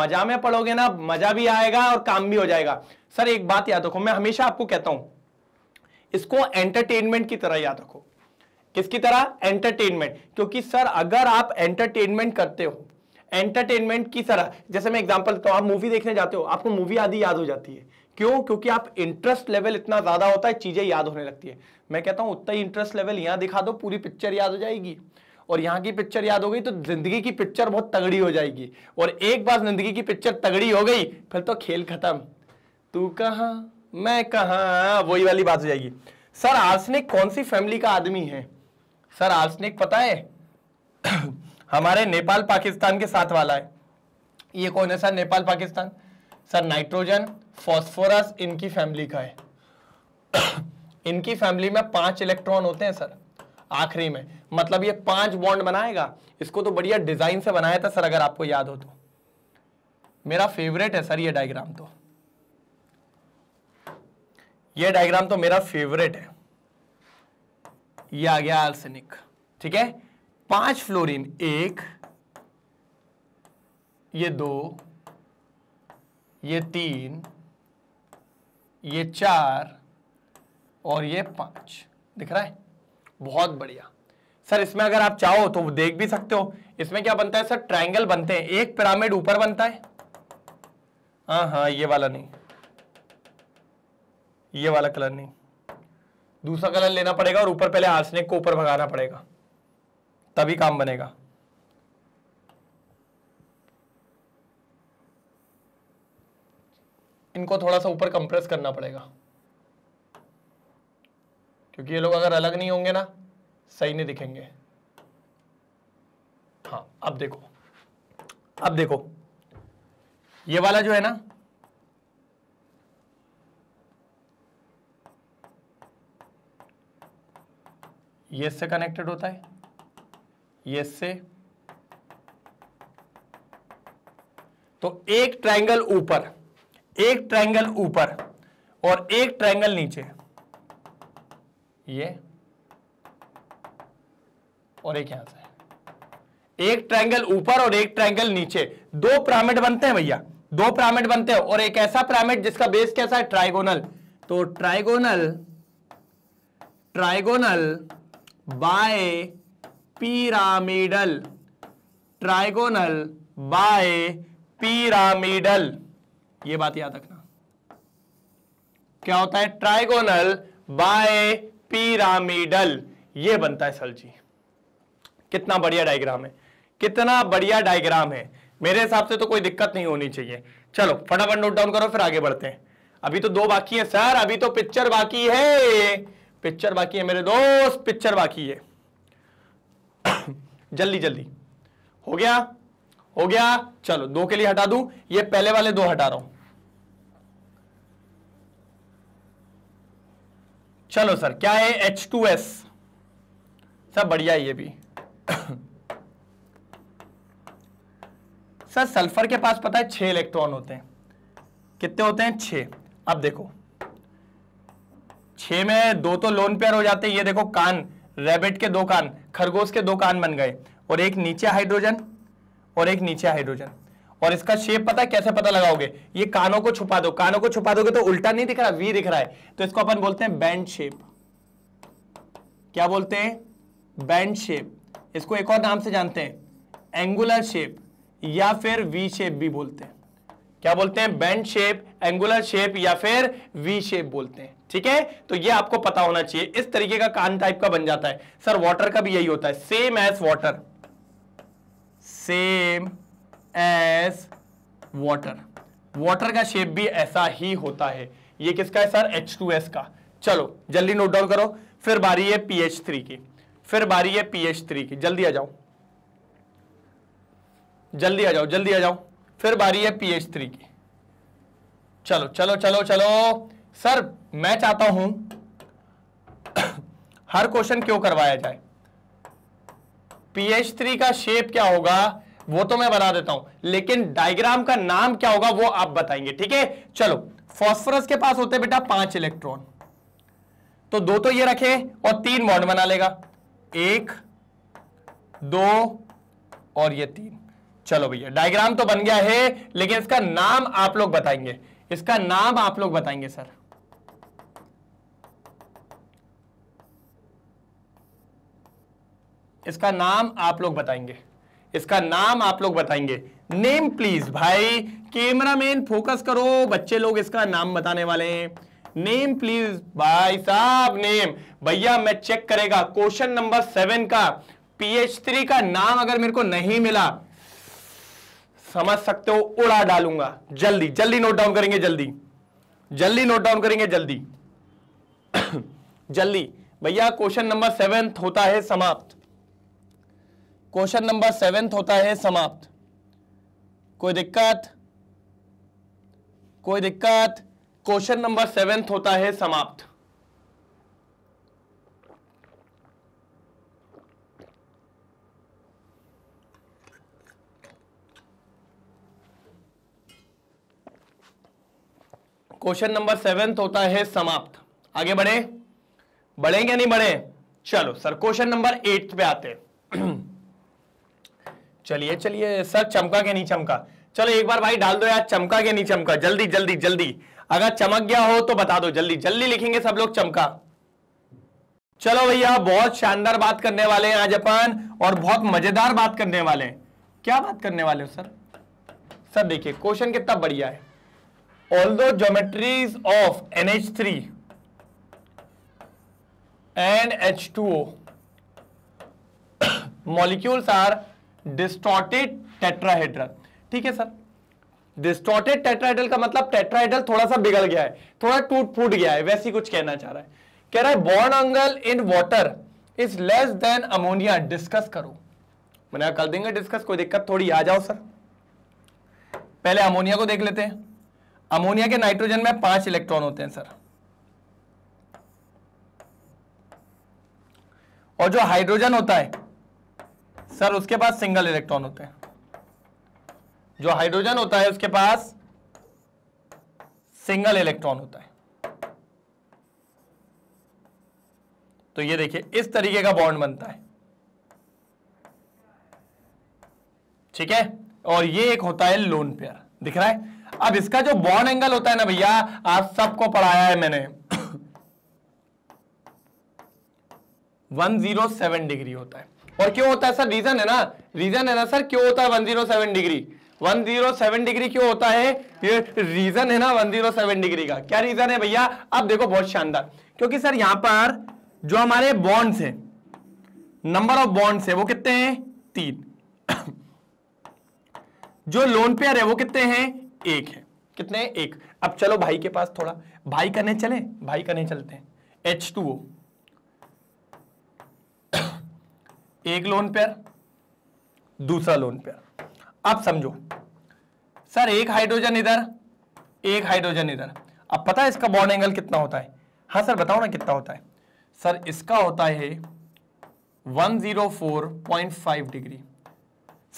S1: मजा में पढ़ोगे ना मजा भी आएगा और काम भी हो जाएगा सर एक बात याद रखो मैं हमेशा आपको कहता हूं इसको एंटरटेनमेंट की तरह याद रखो किसकी तरह एंटरटेनमेंट क्योंकि सर अगर आप एंटरटेनमेंट करते हो एंटरटेनमेंट की तरह जैसे मैं एग्जांपल तो आप मूवी देखने जाते हो आपको मूवी आदि याद हो जाती है क्यों क्योंकि आप इंटरेस्ट लेवल इतना ज्यादा होता है चीजें याद होने लगती है मैं कहता हूं उतना ही इंटरेस्ट लेवल यहां दिखा दो पूरी पिक्चर याद हो जाएगी और यहाँ की पिक्चर याद हो गई तो जिंदगी की पिक्चर बहुत तगड़ी हो जाएगी और एक बार जिंदगी की पिक्चर तगड़ी हो गई फिर तो खेल खत्म तू कहा मैं कहा वही वाली बात हो जाएगी सर आर्सनिक कौन सी फैमिली का आदमी है सर आर्सनिक पता है हमारे नेपाल पाकिस्तान के साथ वाला है ये कौन है sir Nepal Pakistan sir nitrogen phosphorus इनकी फैमिली का है इनकी फैमिली में पांच इलेक्ट्रॉन होते हैं सर आखिरी में मतलब ये पांच बॉन्ड बनाएगा इसको तो बढ़िया डिजाइन से बनाया था सर अगर आपको याद हो तो मेरा फेवरेट है सर ये डायग्राम तो ये डायग्राम तो मेरा फेवरेट है ये आ गया आर्सेनिक ठीक है पांच फ्लोरीन एक ये दो ये तीन ये चार और ये पांच दिख रहा है बहुत बढ़िया सर इसमें अगर आप चाहो तो देख भी सकते हो इसमें क्या बनता है सर ट्राइंगल बनते हैं एक पिरामिड ऊपर बनता है हाँ हाँ ये वाला नहीं ये वाला कलर नहीं दूसरा कलर लेना पड़ेगा और ऊपर पहले आर्सनिक को ऊपर भगाना पड़ेगा तभी काम बनेगा इनको थोड़ा सा ऊपर कंप्रेस करना पड़ेगा क्योंकि ये लोग अगर अलग नहीं होंगे ना सही नहीं दिखेंगे हाँ अब देखो अब देखो ये वाला जो है ना ये से कनेक्टेड होता है ये से तो एक ट्रायंगल ऊपर एक ट्रायंगल ऊपर और एक ट्रायंगल नीचे ये और एक यहां से एक ट्रायंगल ऊपर और एक ट्रायंगल नीचे दो प्रामिड बनते हैं भैया दो प्रामिड बनते हैं और एक ऐसा प्रामिड जिसका बेस कैसा है ट्राइगोनल तो trigonal trigonal bipyramidal trigonal bipyramidal ये बात याद रखना क्या होता है ट्राइगोनल बाय पिरामिडल ये बनता है सल जी कितना बढ़िया डायग्राम है कितना बढ़िया डायग्राम है मेरे हिसाब से तो कोई दिक्कत नहीं होनी चाहिए चलो फटाफट नोट डाउन करो फिर आगे बढ़ते हैं अभी तो दो बाकी है सर अभी तो पिक्चर बाकी है पिक्चर बाकी है मेरे दोस्त पिक्चर बाकी है जल्दी जल्दी हो गया हो गया चलो दो के लिए हटा दूं ये पहले वाले दो हटा रहा हूं चलो सर क्या है एच टू एस सर बढ़िया ये भी सर सल्फर के पास पता है छह इलेक्ट्रॉन होते हैं कितने होते हैं छे अब देखो छे में दो तो लोन पेयर हो जाते हैं ये देखो कान रैबिट के दो कान खरगोश के दो कान बन गए और एक नीचे हाइड्रोजन और एक नीचे हाइड्रोजन और इसका शेप पता है कैसे पता लगाओगे ये कानों को छुपा दो कानों को छुपा दोगे तो उल्टा नहीं दिख रहा वी दिख रहा है तो इसको अपन बोलते हैं बैंड शेप क्या बोलते हैं बैंड शेप इसको एक और नाम से जानते हैं एंगुलर शेप या फिर वी शेप भी बोलते हैं क्या बोलते हैं बैंड शेप एंगुलर शेप या फिर वी शेप बोलते हैं ठीक है तो ये आपको पता होना चाहिए इस तरीके का कान टाइप का बन जाता है सर वाटर का भी यही होता है same as water same as water water का शेप भी ऐसा ही होता है ये किसका है सर H2S का चलो जल्दी नोट डाउन करो फिर बारी है पीएच थ्री की फिर बारी है पीएच थ्री की जल्दी आ जाओ जल्दी आ जाओ जल्दी आ जाओ फिर बारी है पीएच थ्री की चलो चलो चलो चलो सर मैं चाहता हूं हर क्वेश्चन क्यों करवाया जाए पीएच थ्री का शेप क्या होगा वो तो मैं बना देता हूं लेकिन डायग्राम का नाम क्या होगा वो आप बताएंगे ठीक है चलो फॉस्फोरस के पास होते बेटा पांच इलेक्ट्रॉन तो दो तो ये रखे और तीन बॉन्ड बना लेगा एक दो और ये तीन चलो भैया डायग्राम तो बन गया है लेकिन इसका नाम आप लोग बताएंगे इसका नाम आप लोग बताएंगे सर इसका नाम आप लोग बताएंगे इसका नाम आप लोग बताएंगे नेम प्लीज भाई कैमरामैन फोकस करो बच्चे लोग इसका नाम बताने वाले हैं नेम प्लीज भाई साहब नेम भैया मैं चेक करेगा क्वेश्चन नंबर सेवन का पीएच थ्री का नाम अगर मेरे को नहीं मिला समझ सकते हो उड़ा डालूंगा जल्दी जल्दी नोट डाउन करेंगे जल्दी जल्दी नोट डाउन करेंगे जल्दी जल्दी भैया क्वेश्चन नंबर सेवेंथ होता है समाप्त क्वेश्चन नंबर सेवेंथ होता है समाप्त कोई दिक्कत कोई दिक्कत क्वेश्चन नंबर सेवेंथ होता है समाप्त क्वेश्चन नंबर सेवेंथ होता है समाप्त आगे बढ़े बढ़ेंगे नहीं बढ़े चलो सर क्वेश्चन नंबर एट पे आते चलिए चलिए सर चमका के नहीं चमका चलो एक बार भाई डाल दो यार चमका के नहीं चमका जल्दी जल्दी जल्दी अगर चमक गया हो तो बता दो जल्दी जल्दी लिखेंगे सब लोग चमका चलो भैया बहुत शानदार बात करने वाले हैं आज अपन और बहुत मजेदार बात करने वाले हैं क्या बात करने वाले हो सर सर देखिए क्वेश्चन कितना बढ़िया है ऑल दो geometries of N H three and H two O molecules are distorted tetrahedral ठीक है सर डिस्टॉर्टेड टेट्राइडल का मतलब टेट्राइडल थोड़ा सा बिगड़ गया है थोड़ा टूट फूट गया है वैसी कुछ कहना चाह रहा है कह रहा है bond angle in water is less than ammonia discuss करो मैंने कल देंगे डिस्कस कोई दिक्कत थोड़ी आ जाओ सर पहले अमोनिया को देख लेते हैं अमोनिया के नाइट्रोजन में पांच इलेक्ट्रॉन होते हैं सर और जो हाइड्रोजन होता है सर उसके पास सिंगल इलेक्ट्रॉन होते हैं जो हाइड्रोजन होता है उसके पास सिंगल इलेक्ट्रॉन होता है तो ये देखिए इस तरीके का बॉन्ड बनता है ठीक है और ये एक होता है लोन पेयर दिख रहा है अब इसका जो बॉन्ड एंगल होता है ना भैया आप सबको पढ़ाया है मैंने 107 डिग्री होता है और क्यों होता है सर रीजन है ना रीजन है ना सर क्यों होता है 107 डिग्री 107 डिग्री क्यों होता है ये रीजन है ना 107 डिग्री का क्या रीजन है भैया अब देखो बहुत शानदार क्योंकि सर यहां पर जो हमारे बॉन्ड्स है नंबर ऑफ बॉन्ड्स है वो कितने हैं तीन जो लोन पेयर है वो कितने हैं एक है कितने है? एक अब चलो भाई के पास थोड़ा भाई करने चले भाई करने चलते हैं एच टू ओ एक लोन पेयर दूसरा लोन पेयर अब समझो सर एक हाइड्रोजन इधर एक हाइड्रोजन इधर अब पता है इसका बॉन्ड एंगल कितना होता है हाँ सर बताओ ना कितना होता है सर इसका होता है 104.5 डिग्री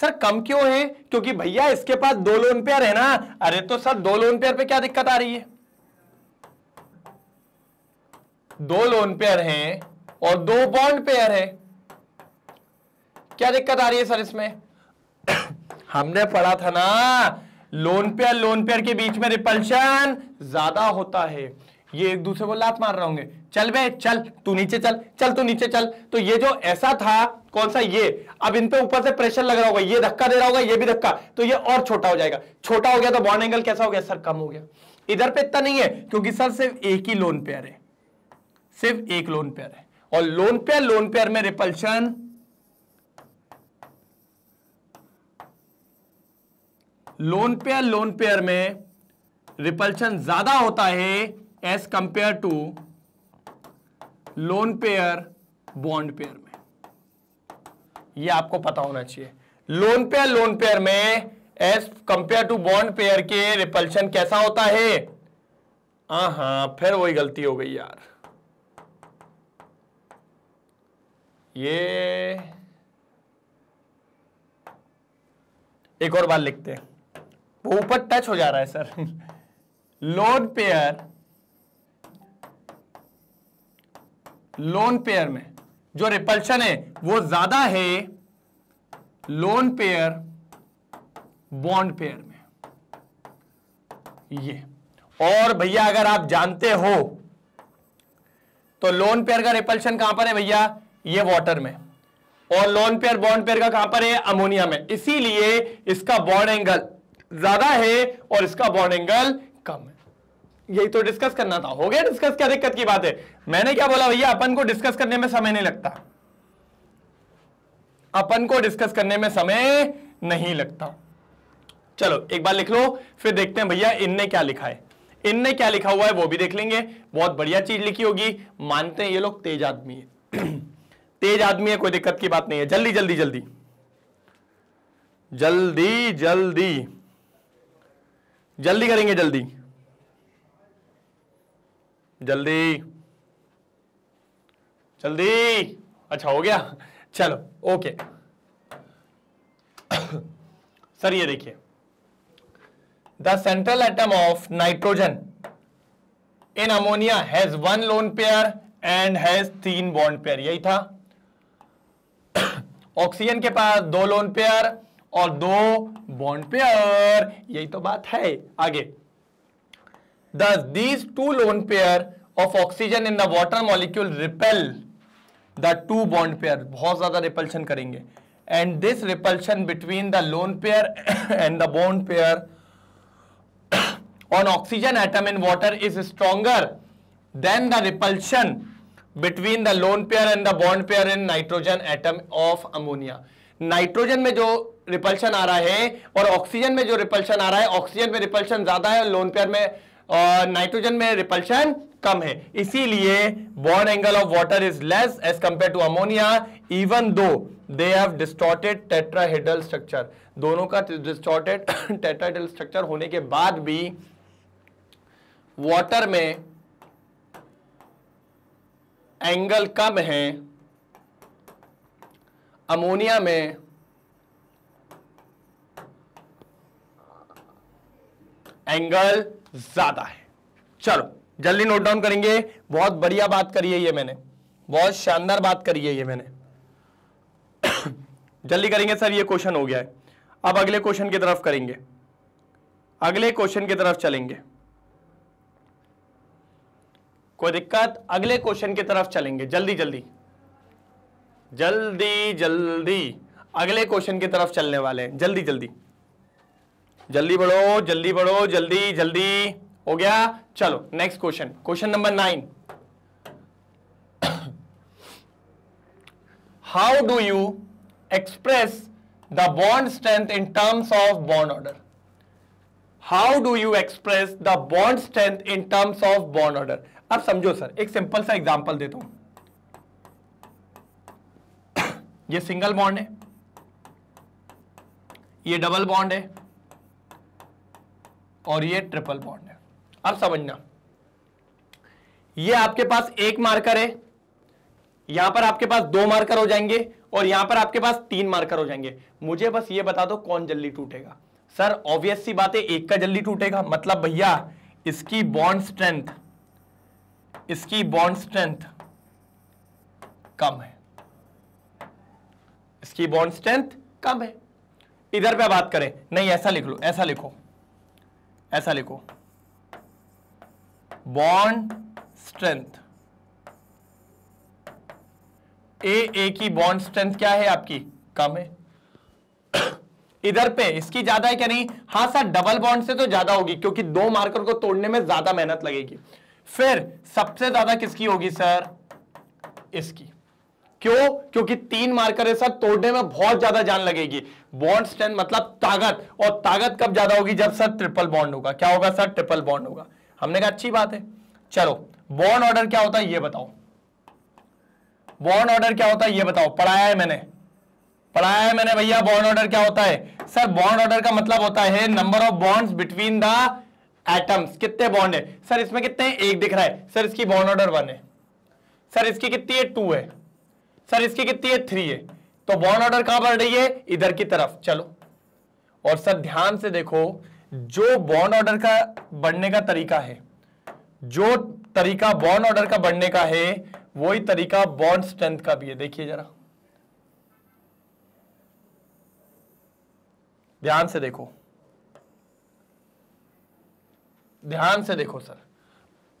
S1: सर कम क्यों है क्योंकि भैया इसके पास दो लोन पेयर है ना अरे तो सर दो लोन पेयर पे क्या दिक्कत आ रही है दो लोन पेयर हैं और दो बॉन्ड पेयर है क्या दिक्कत आ रही है सर इसमें हमने पढ़ा था ना लोन पेयर लोन पेयर के बीच में रिपल्शन ज्यादा होता है ये एक दूसरे को लात मार रहे होंगे चल बे चल तू नीचे चल चल तू नीचे चल तो ये जो ऐसा था कौन सा ये अब इन पे ऊपर से प्रेशर लग रहा होगा ये धक्का दे रहा होगा ये भी धक्का तो ये और छोटा हो जाएगा छोटा हो गया तो बॉन्ड एंगल कैसा हो गया सर कम हो गया इधर पे इतना नहीं है क्योंकि सर सिर्फ एक ही लोन पेयर है सिर्फ एक लोन पेयर है और लोन पेयर लोन पेयर में repulsion lone pair lone pair में रिपल्शन ज्यादा होता है as compare to lone pair bond pair में यह आपको पता होना चाहिए लोन पेयर लोन पेयर में as compare to bond pair के रिपल्शन कैसा होता है हा फिर वही गलती हो गई यार ये एक और बार लिखते हैं वो ऊपर टच हो जा रहा है sir lone pair lone pair में जो रिपल्शन है वो ज्यादा है लोन पेयर बॉन्ड पेयर में ये और भैया अगर आप जानते हो तो लोन पेयर का रिपल्शन कहां पर है भैया ये वाटर में और लोन पेयर बॉन्ड पेयर का कहां पर है अमोनिया में इसीलिए इसका बॉन्ड एंगल ज्यादा है और इसका बॉन्ड एंगल कम है यही तो डिस्कस करना था हो गया डिस्कस क्या दिक्कत की बात है मैंने क्या बोला भैया अपन को डिस्कस करने में समय नहीं लगता अपन को डिस्कस करने में समय नहीं लगता चलो एक बार लिख लो फिर देखते हैं भैया इनने क्या लिखा है इनने क्या लिखा हुआ है वो भी देख लेंगे बहुत बढ़िया चीज लिखी होगी मानते हैं ये लोग तेज आदमी है तेज आदमी है कोई दिक्कत की बात नहीं है जल्दी जल्दी जल्दी जल्दी जल्दी जल्दी करेंगे जल्दी जल्दी जल्दी अच्छा हो गया चलो ओके सर ये देखिए the central atom of nitrogen in ammonia has one lone pair and has तीन बॉन्ड पेयर यही था ऑक्सीजन के पास दो लोन पेयर और दो बॉन्ड पेयर यही तो बात है आगे thus these two lone pair of oxygen in the water molecule repel the two bond pair बहुत ज्यादा रिपल्शन करेंगे and this repulsion between the lone pair and the bond pair on oxygen atom in water is stronger than the repulsion between the lone pair and the bond pair in nitrogen atom of ammonia nitrogen में जो रिपल्शन आ रहा है और ऑक्सीजन में जो रिपल्शन आ रहा है ऑक्सीजन में रिपल्शन ज्यादा है और लोन पेयर में और नाइट्रोजन में रिपल्शन कम है इसीलिए bond angle of water is less as compare to ammonia even though they have distorted tetrahedral structure दोनों का डिस्टॉर्टेड टेट्राहेड्रल स्ट्रक्चर होने के बाद भी वाटर में एंगल कम है अमोनिया में एंगल ज्यादा है चलो जल्दी नोट डाउन करेंगे बहुत बढ़िया बात करी है ये मैंने बहुत शानदार बात करी है ये मैंने जल्दी करेंगे सर ये क्वेश्चन हो गया है अब अगले क्वेश्चन की तरफ करेंगे अगले क्वेश्चन की तरफ चलेंगे कोई दिक्कत अगले क्वेश्चन की तरफ चलेंगे जल्दी जल्दी जल्दी जल्दी अगले क्वेश्चन की तरफ चलने वाले हैं जल्दी जल्दी जल्दी बढ़ो जल्दी बढ़ो जल्दी जल्दी हो गया चलो next question question number nine how do you express the bond strength in terms of bond order how do you express the bond strength in terms of bond order अब समझो सर एक सिंपल सा एग्जाम्पल देता हूं ये सिंगल बॉन्ड है ये डबल बॉन्ड है और ये ट्रिपल बॉन्ड है अब समझना ये आपके पास एक मार्कर है यहां पर आपके पास दो मार्कर हो जाएंगे और यहां पर आपके पास तीन मार्कर हो जाएंगे मुझे बस ये बता दो कौन जल्दी टूटेगा सर ऑब्वियस सी बात है एक का जल्दी टूटेगा मतलब भैया इसकी बॉन्ड स्ट्रेंथ इसकी बॉन्ड स्ट्रेंथ कम है इसकी बॉन्ड स्ट्रेंथ कम है इधर पे बात करें नहीं ऐसा लिख लो ऐसा लिखो ऐसा लिखो बॉन्ड स्ट्रेंथ ए ए की बॉन्ड स्ट्रेंथ क्या है आपकी कम है इधर पे इसकी ज्यादा है क्या नहीं हाँ सर डबल बॉन्ड से तो ज्यादा होगी क्योंकि दो मार्कर को तोड़ने में ज्यादा मेहनत लगेगी फिर सबसे ज्यादा किसकी होगी सर इसकी क्यों क्योंकि तीन मार्कर है सर तोड़ने में बहुत ज्यादा जान लगेगी बॉन्ड स्ट्रेंथ मतलब ताकत और ताकत कब ज्यादा होगी जब सर ट्रिपल बॉन्ड होगा क्या होगा सर ट्रिपल बॉन्ड होगा हमने कहा अच्छी बात है चलो बॉन्ड ऑर्डर क्या होता है ये बताओ बॉन्ड ऑर्डर क्या होता है ये बताओ पढ़ाया है मैंने पढ़ाया है मैंने भैया बॉन्ड ऑर्डर क्या होता है सर बॉन्ड ऑर्डर का मतलब होता है number of bonds between the atoms कितने बॉन्ड है सर इसमें कितने एक दिख रहा है सर इसकी बॉन्ड ऑर्डर वन है सर इसकी कितनी है टू है सर इसकी कितनी है थ्री है तो बॉन्ड ऑर्डर कहां बढ़ रही है इधर की तरफ चलो और सर ध्यान से देखो जो बॉन्ड ऑर्डर का बढ़ने का तरीका है जो तरीका बॉन्ड ऑर्डर का बढ़ने का है वही तरीका बॉन्ड स्ट्रेंथ का भी है देखिए जरा ध्यान से देखो ध्यान से देखो सर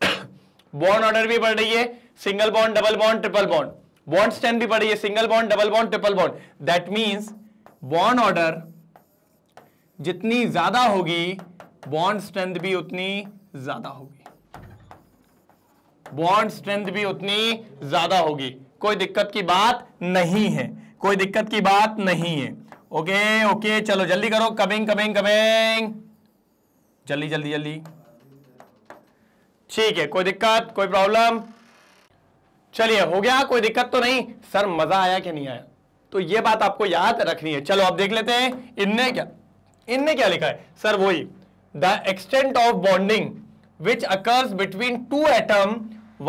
S1: बॉन्ड ऑर्डर भी बढ़ रही है single bond double bond triple bond bond strength भी बढ़ी है single bond double bond triple bond that means bond order जितनी ज्यादा होगी बॉन्ड स्ट्रेंथ भी उतनी ज्यादा होगी बॉन्ड स्ट्रेंथ भी उतनी ज्यादा होगी कोई दिक्कत की बात नहीं है कोई दिक्कत की बात नहीं है ओके ओके चलो जल्दी करो कमिंग कमिंग कमिंग जल्दी जल्दी जल्दी ठीक है कोई दिक्कत कोई प्रॉब्लम चलिए हो गया कोई दिक्कत तो नहीं सर मजा आया कि नहीं आया तो ये बात आपको याद रखनी है चलो आप देख लेते हैं इनने क्या इनने क्या लिखा है सर वही the extent of bonding which occurs between two atom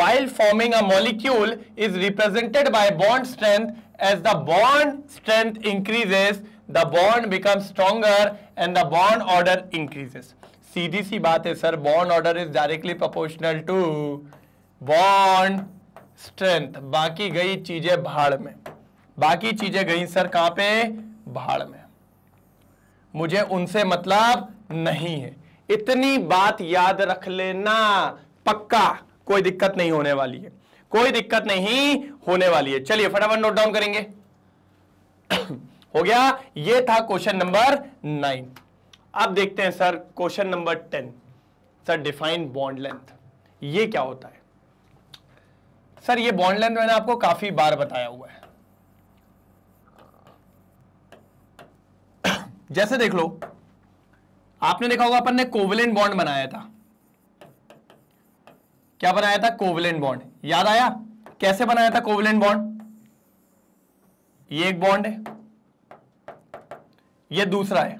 S1: while forming a molecule is represented by bond strength as the bond strength increases the bond become stronger and the bond order increases सीधी सी बात है sir bond order is directly proportional to bond strength बाकी गई चीजें भाड़ में बाकी चीजें गई सर कहां पे भाड़ में मुझे उनसे मतलब नहीं है इतनी बात याद रख लेना पक्का कोई दिक्कत नहीं होने वाली है कोई दिक्कत नहीं होने वाली है चलिए फटाफट नोट डाउन करेंगे हो गया ये था क्वेश्चन नंबर नाइन अब देखते हैं sir question number ten sir define bond length ये क्या होता है सर ये बॉन्ड लेंथ मैंने आपको काफी बार बताया हुआ है जैसे देख लो आपने देखा होगा अपन ने कोवलिन बॉन्ड बनाया था क्या बनाया था कोवलिन बॉन्ड याद आया कैसे बनाया था कोवलिन बॉन्ड ये एक बॉन्ड है ये दूसरा है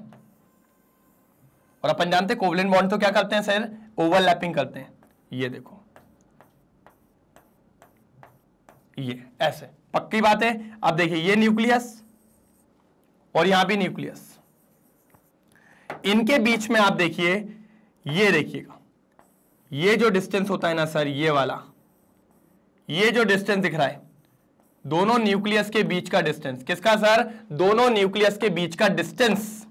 S1: और अपन जानते कोवलिन बॉन्ड तो क्या करते हैं सर ओवरलैपिंग करते हैं ये देखो ये ऐसे पक्की बात है अब देखिए ये न्यूक्लियस और यहां भी न्यूक्लियस इनके बीच में आप देखिए ये देखिएगा ये जो डिस्टेंस होता है ना सर ये वाला ये जो डिस्टेंस दिख रहा है दोनों न्यूक्लियस के बीच का डिस्टेंस किसका सर दोनों न्यूक्लियस के बीच का डिस्टेंस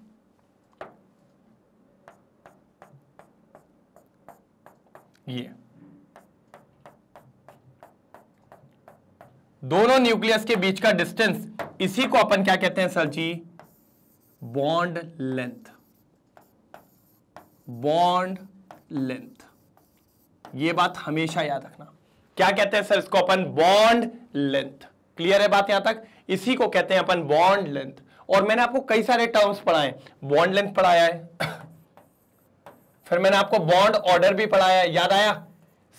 S1: ये दोनों न्यूक्लियस के बीच का डिस्टेंस इसी को अपन क्या कहते हैं sir ji bond length bond length ये बात हमेशा याद रखना क्या कहते हैं सर इसको अपन बॉन्ड लेंथ क्लियर है बात यहां तक इसी को कहते हैं अपन बॉन्ड लेंथ और मैंने आपको कई सारे टर्म्स पढ़ाए बॉन्ड लेंथ पढ़ाया है फिर मैंने आपको बॉन्ड ऑर्डर भी पढ़ाया है याद आया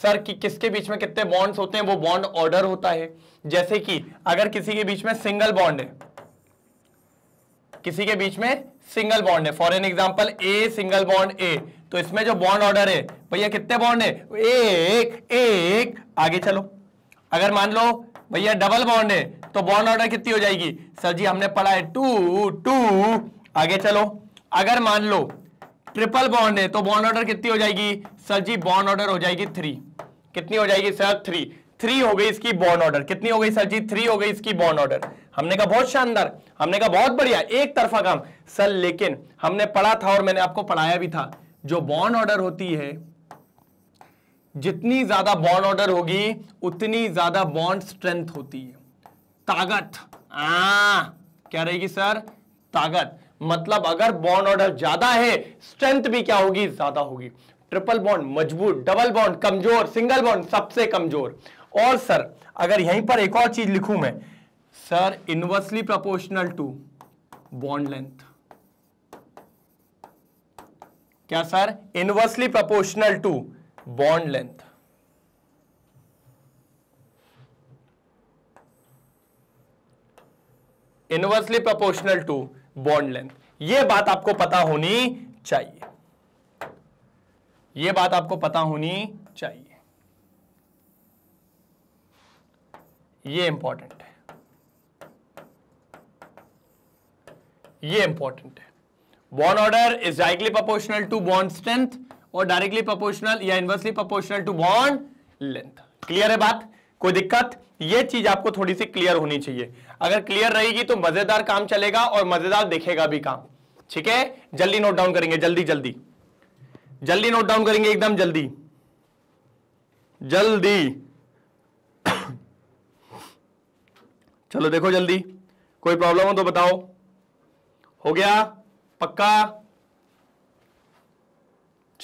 S1: सर कि किसके बीच में कितने बॉन्ड्स होते हैं वो बॉन्ड ऑर्डर होता है जैसे कि अगर किसी के बीच में सिंगल बॉन्ड है किसी के बीच में सिंगल बॉन्ड है for an example a single bond a तो इसमें जो बॉन्ड ऑर्डर है भैया कितने बॉन्ड है एक एक आगे चलो अगर मान लो भैया डबल बॉन्ड है तो बॉन्ड ऑर्डर कितनी हो जाएगी सर जी हमने पढ़ा है टू टू आगे चलो अगर मान लो ट्रिपल बॉन्ड है तो बॉन्ड ऑर्डर कितनी हो जाएगी सर जी बॉन्ड ऑर्डर हो जाएगी थ्री कितनी हो जाएगी सर थ्री थ्री हो गई इसकी बॉन्ड ऑर्डर कितनी हो गई सर जी थ्री हो गई इसकी बॉन्ड ऑर्डर हमने कहा बहुत शानदार हमने कहा बहुत बढ़िया एक तरफा काम सर लेकिन हमने पढ़ा था और मैंने आपको पढ़ाया भी था जो बॉन्ड ऑर्डर होती है जितनी ज्यादा बॉन्ड ऑर्डर होगी उतनी ज्यादा बॉन्ड स्ट्रेंथ होती है ताकत आ हाँ, क्या रहेगी सर ताकत मतलब अगर बॉन्ड ऑर्डर ज्यादा है स्ट्रेंथ भी क्या होगी ज्यादा होगी ट्रिपल बॉन्ड मजबूत डबल बॉन्ड कमजोर सिंगल बॉन्ड सबसे कमजोर और सर अगर यहीं पर एक और चीज लिखूं मैं sir inversely proportional to bond length क्या sir inversely proportional to bond length inversely proportional to bond length यह बात आपको पता होनी चाहिए यह बात आपको पता होनी चाहिए यह इंपॉर्टेंट है यह इंपॉर्टेंट है bond order is directly proportional to bond strength और डायरेक्टली प्रोपोर्शनल या inversely proportional to bond length clear है बात कोई दिक्कत ये चीज आपको थोड़ी सी क्लियर होनी चाहिए अगर क्लियर रहेगी तो मजेदार काम चलेगा और मजेदार देखेगा भी काम ठीक है जल्दी नोट डाउन करेंगे जल्दी जल्दी जल्दी नोट डाउन करेंगे एकदम जल्दी जल्दी चलो देखो जल्दी कोई प्रॉब्लम हो तो बताओ हो गया पक्का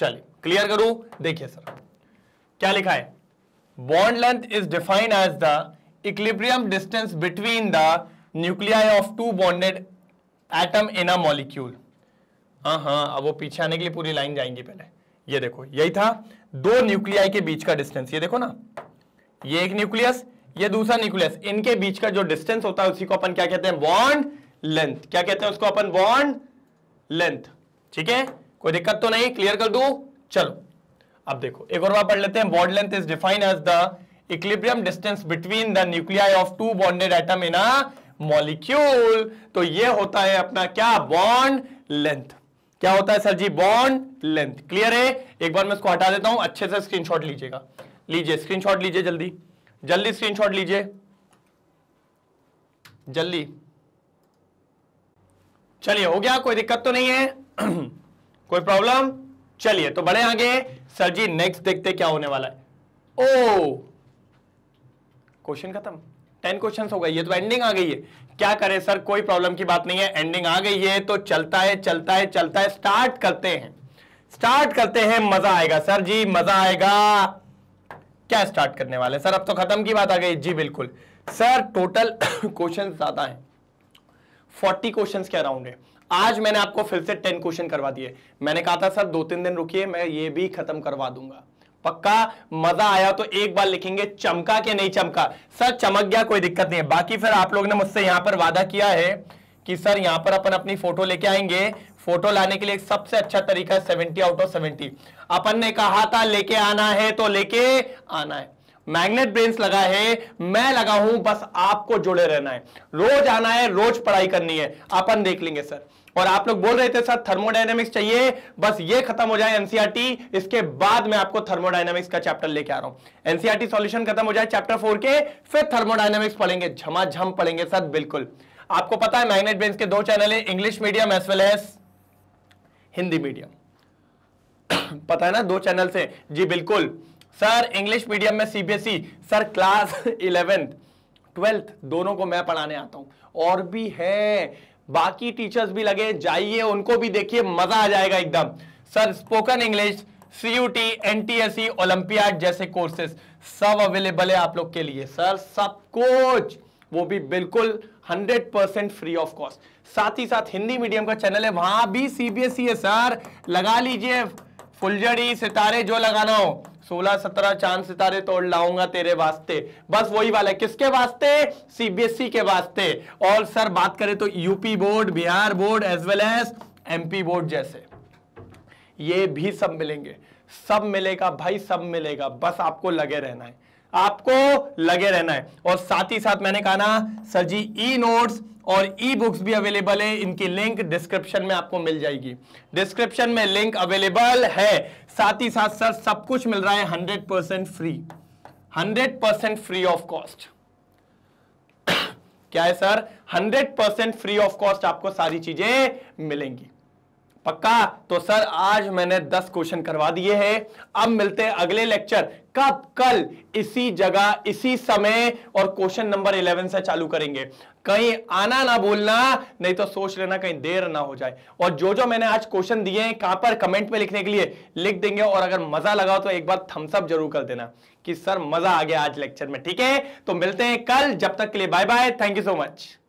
S1: चलिए क्लियर करूं देखिए सर क्या लिखा है bond length is defined as the equilibrium distance between the nuclei of two bonded atom in a molecule हाँ हाँ अब वो पीछे आने के लिए पूरी लाइन जाएंगी पहले ये देखो यही था दो न्यूक्लिया के बीच का डिस्टेंस ये देखो ना ये एक न्यूक्लियस ये दूसरा न्यूक्लियस इनके बीच का जो डिस्टेंस होता है उसी को अपन क्या कहते हैं बॉन्ड लेंथ क्या कहते हैं उसको अपन बॉन्ड लेंथ ठीक है कोई दिक्कत तो नहीं क्लियर कर दू चलो अब देखो एक और बार पढ़ लेते हैं bond length is defined as the equilibrium distance between the nuclei of two bonded atom in a molecule तो ये होता है अपना क्या बॉन्ड लेंथ क्या होता है sir ji bond length clear है एक बार मैं इसको हटा देता हूं अच्छे से स्क्रीनशॉट लीजिएगा लीजिए स्क्रीनशॉट लीजिए जल्दी जल्दी स्क्रीनशॉट लीजिए जल्दी चलिए हो गया कोई दिक्कत तो नहीं है कोई प्रॉब्लम चलिए तो बड़े आगे सर जी नेक्स्ट देखते क्या होने वाला है ओ क्वेश्चन खत्म टेन क्वेश्चन हो गए ये तो एंडिंग आ गई है क्या करें सर कोई प्रॉब्लम की बात नहीं है एंडिंग आ गई है तो चलता है चलता है चलता है स्टार्ट करते हैं स्टार्ट करते हैं मजा आएगा सर जी मजा आएगा क्या स्टार्ट करने वाले सर अब तो खत्म की बात आ गई जी बिल्कुल सर टोटल क्वेश्चन ज्यादा है फोर्टी क्वेश्चन के अराउंड है आज मैंने आपको फिर से टेन क्वेश्चन करवा दिए मैंने कहा था सर दो तीन दिन रुकिए मैं ये भी खत्म करवा दूंगा पक्का मजा आया तो एक बार लिखेंगे चमका के नहीं चमका सर चमक गया कोई दिक्कत नहीं है बाकी फिर आप लोग ने मुझसे यहां पर वादा किया है कि सर यहां पर अपन अपनी फोटो लेके आएंगे फोटो लाने के लिए सबसे अच्छा तरीका है सेवेंटी आउट ऑफ सेवेंटी अपन ने कहा था लेके आना है तो लेके आना है मैग्नेट ब्रेन्स लगा है मैं लगा हूं बस आपको जुड़े रहना है रोज आना है रोज पढ़ाई करनी है अपन देख लेंगे सर और आप लोग बोल रहे थे सर थर्मोडाइनमिक्स चाहिए बस ये खत्म हो जाए एनसीआरटी e इसके बाद मैं आपको थर्मोडाइनमिक्स का चैप्टर लेके आ रहा हूं एनसीआरटी सॉल्यूशन e खत्म हो जाए चैप्टर फोर के फिर थर्मोडाइनमिक्स पढ़ेंगे झमाझम पढ़ेंगे सर बिल्कुल आपको पता है मैग्नेट बेंस के दो चैनल है English medium as well as Hindi medium पता है ना दो चैनल से जी बिल्कुल सर इंग्लिश मीडियम में CBSE e, sir class eleventh twelfth दोनों को मैं पढ़ाने आता हूं और भी है बाकी टीचर्स भी लगे जाइए उनको भी देखिए मजा आ जाएगा एकदम sir spoken English CUT NTSC olympiad जैसे कोर्सेस सब अवेलेबल है आप लोग के लिए सर सब कोच वो भी बिल्कुल 100 परसेंट फ्री ऑफ कॉस्ट साथ ही साथ हिंदी मीडियम का चैनल है वहां भी सीबीएसई e है सर लगा लीजिए फुलझड़ी सितारे जो लगाना हो सोलह सत्रह चांद सितारे तोड़ लाऊंगा तेरे वास्ते बस वही वाला किसके वास्ते सीबीएसई e के वास्ते और सर बात करें तो UP board Bihar board as well as MP board जैसे ये भी सब मिलेंगे सब मिलेगा भाई सब मिलेगा बस आपको लगे रहना है आपको लगे रहना है और साथ ही साथ मैंने कहा ना सर जी ई नोट्स और ई बुक्स भी अवेलेबल है इनकी लिंक डिस्क्रिप्शन में आपको मिल जाएगी डिस्क्रिप्शन में लिंक अवेलेबल है साथ ही साथ सर सब कुछ मिल रहा है hundred percent free hundred percent free of cost क्या है sir hundred percent free of cost आपको सारी चीजें मिलेंगी पक्का तो सर आज मैंने दस क्वेश्चन करवा दिए हैं अब मिलते हैं अगले लेक्चर कब कल इसी जगह इसी समय और क्वेश्चन नंबर इलेवन से चालू करेंगे कहीं आना ना बोलना नहीं तो सोच लेना कहीं देर ना हो जाए और जो जो मैंने आज क्वेश्चन दिए हैं कहां पर कमेंट में लिखने के लिए लिख देंगे और अगर मजा लगा तो एक बार थम्सअप जरूर कर देना कि सर मजा आ गया आज लेक्चर में ठीक है तो मिलते हैं कल जब तक के लिए bye bye thank you so much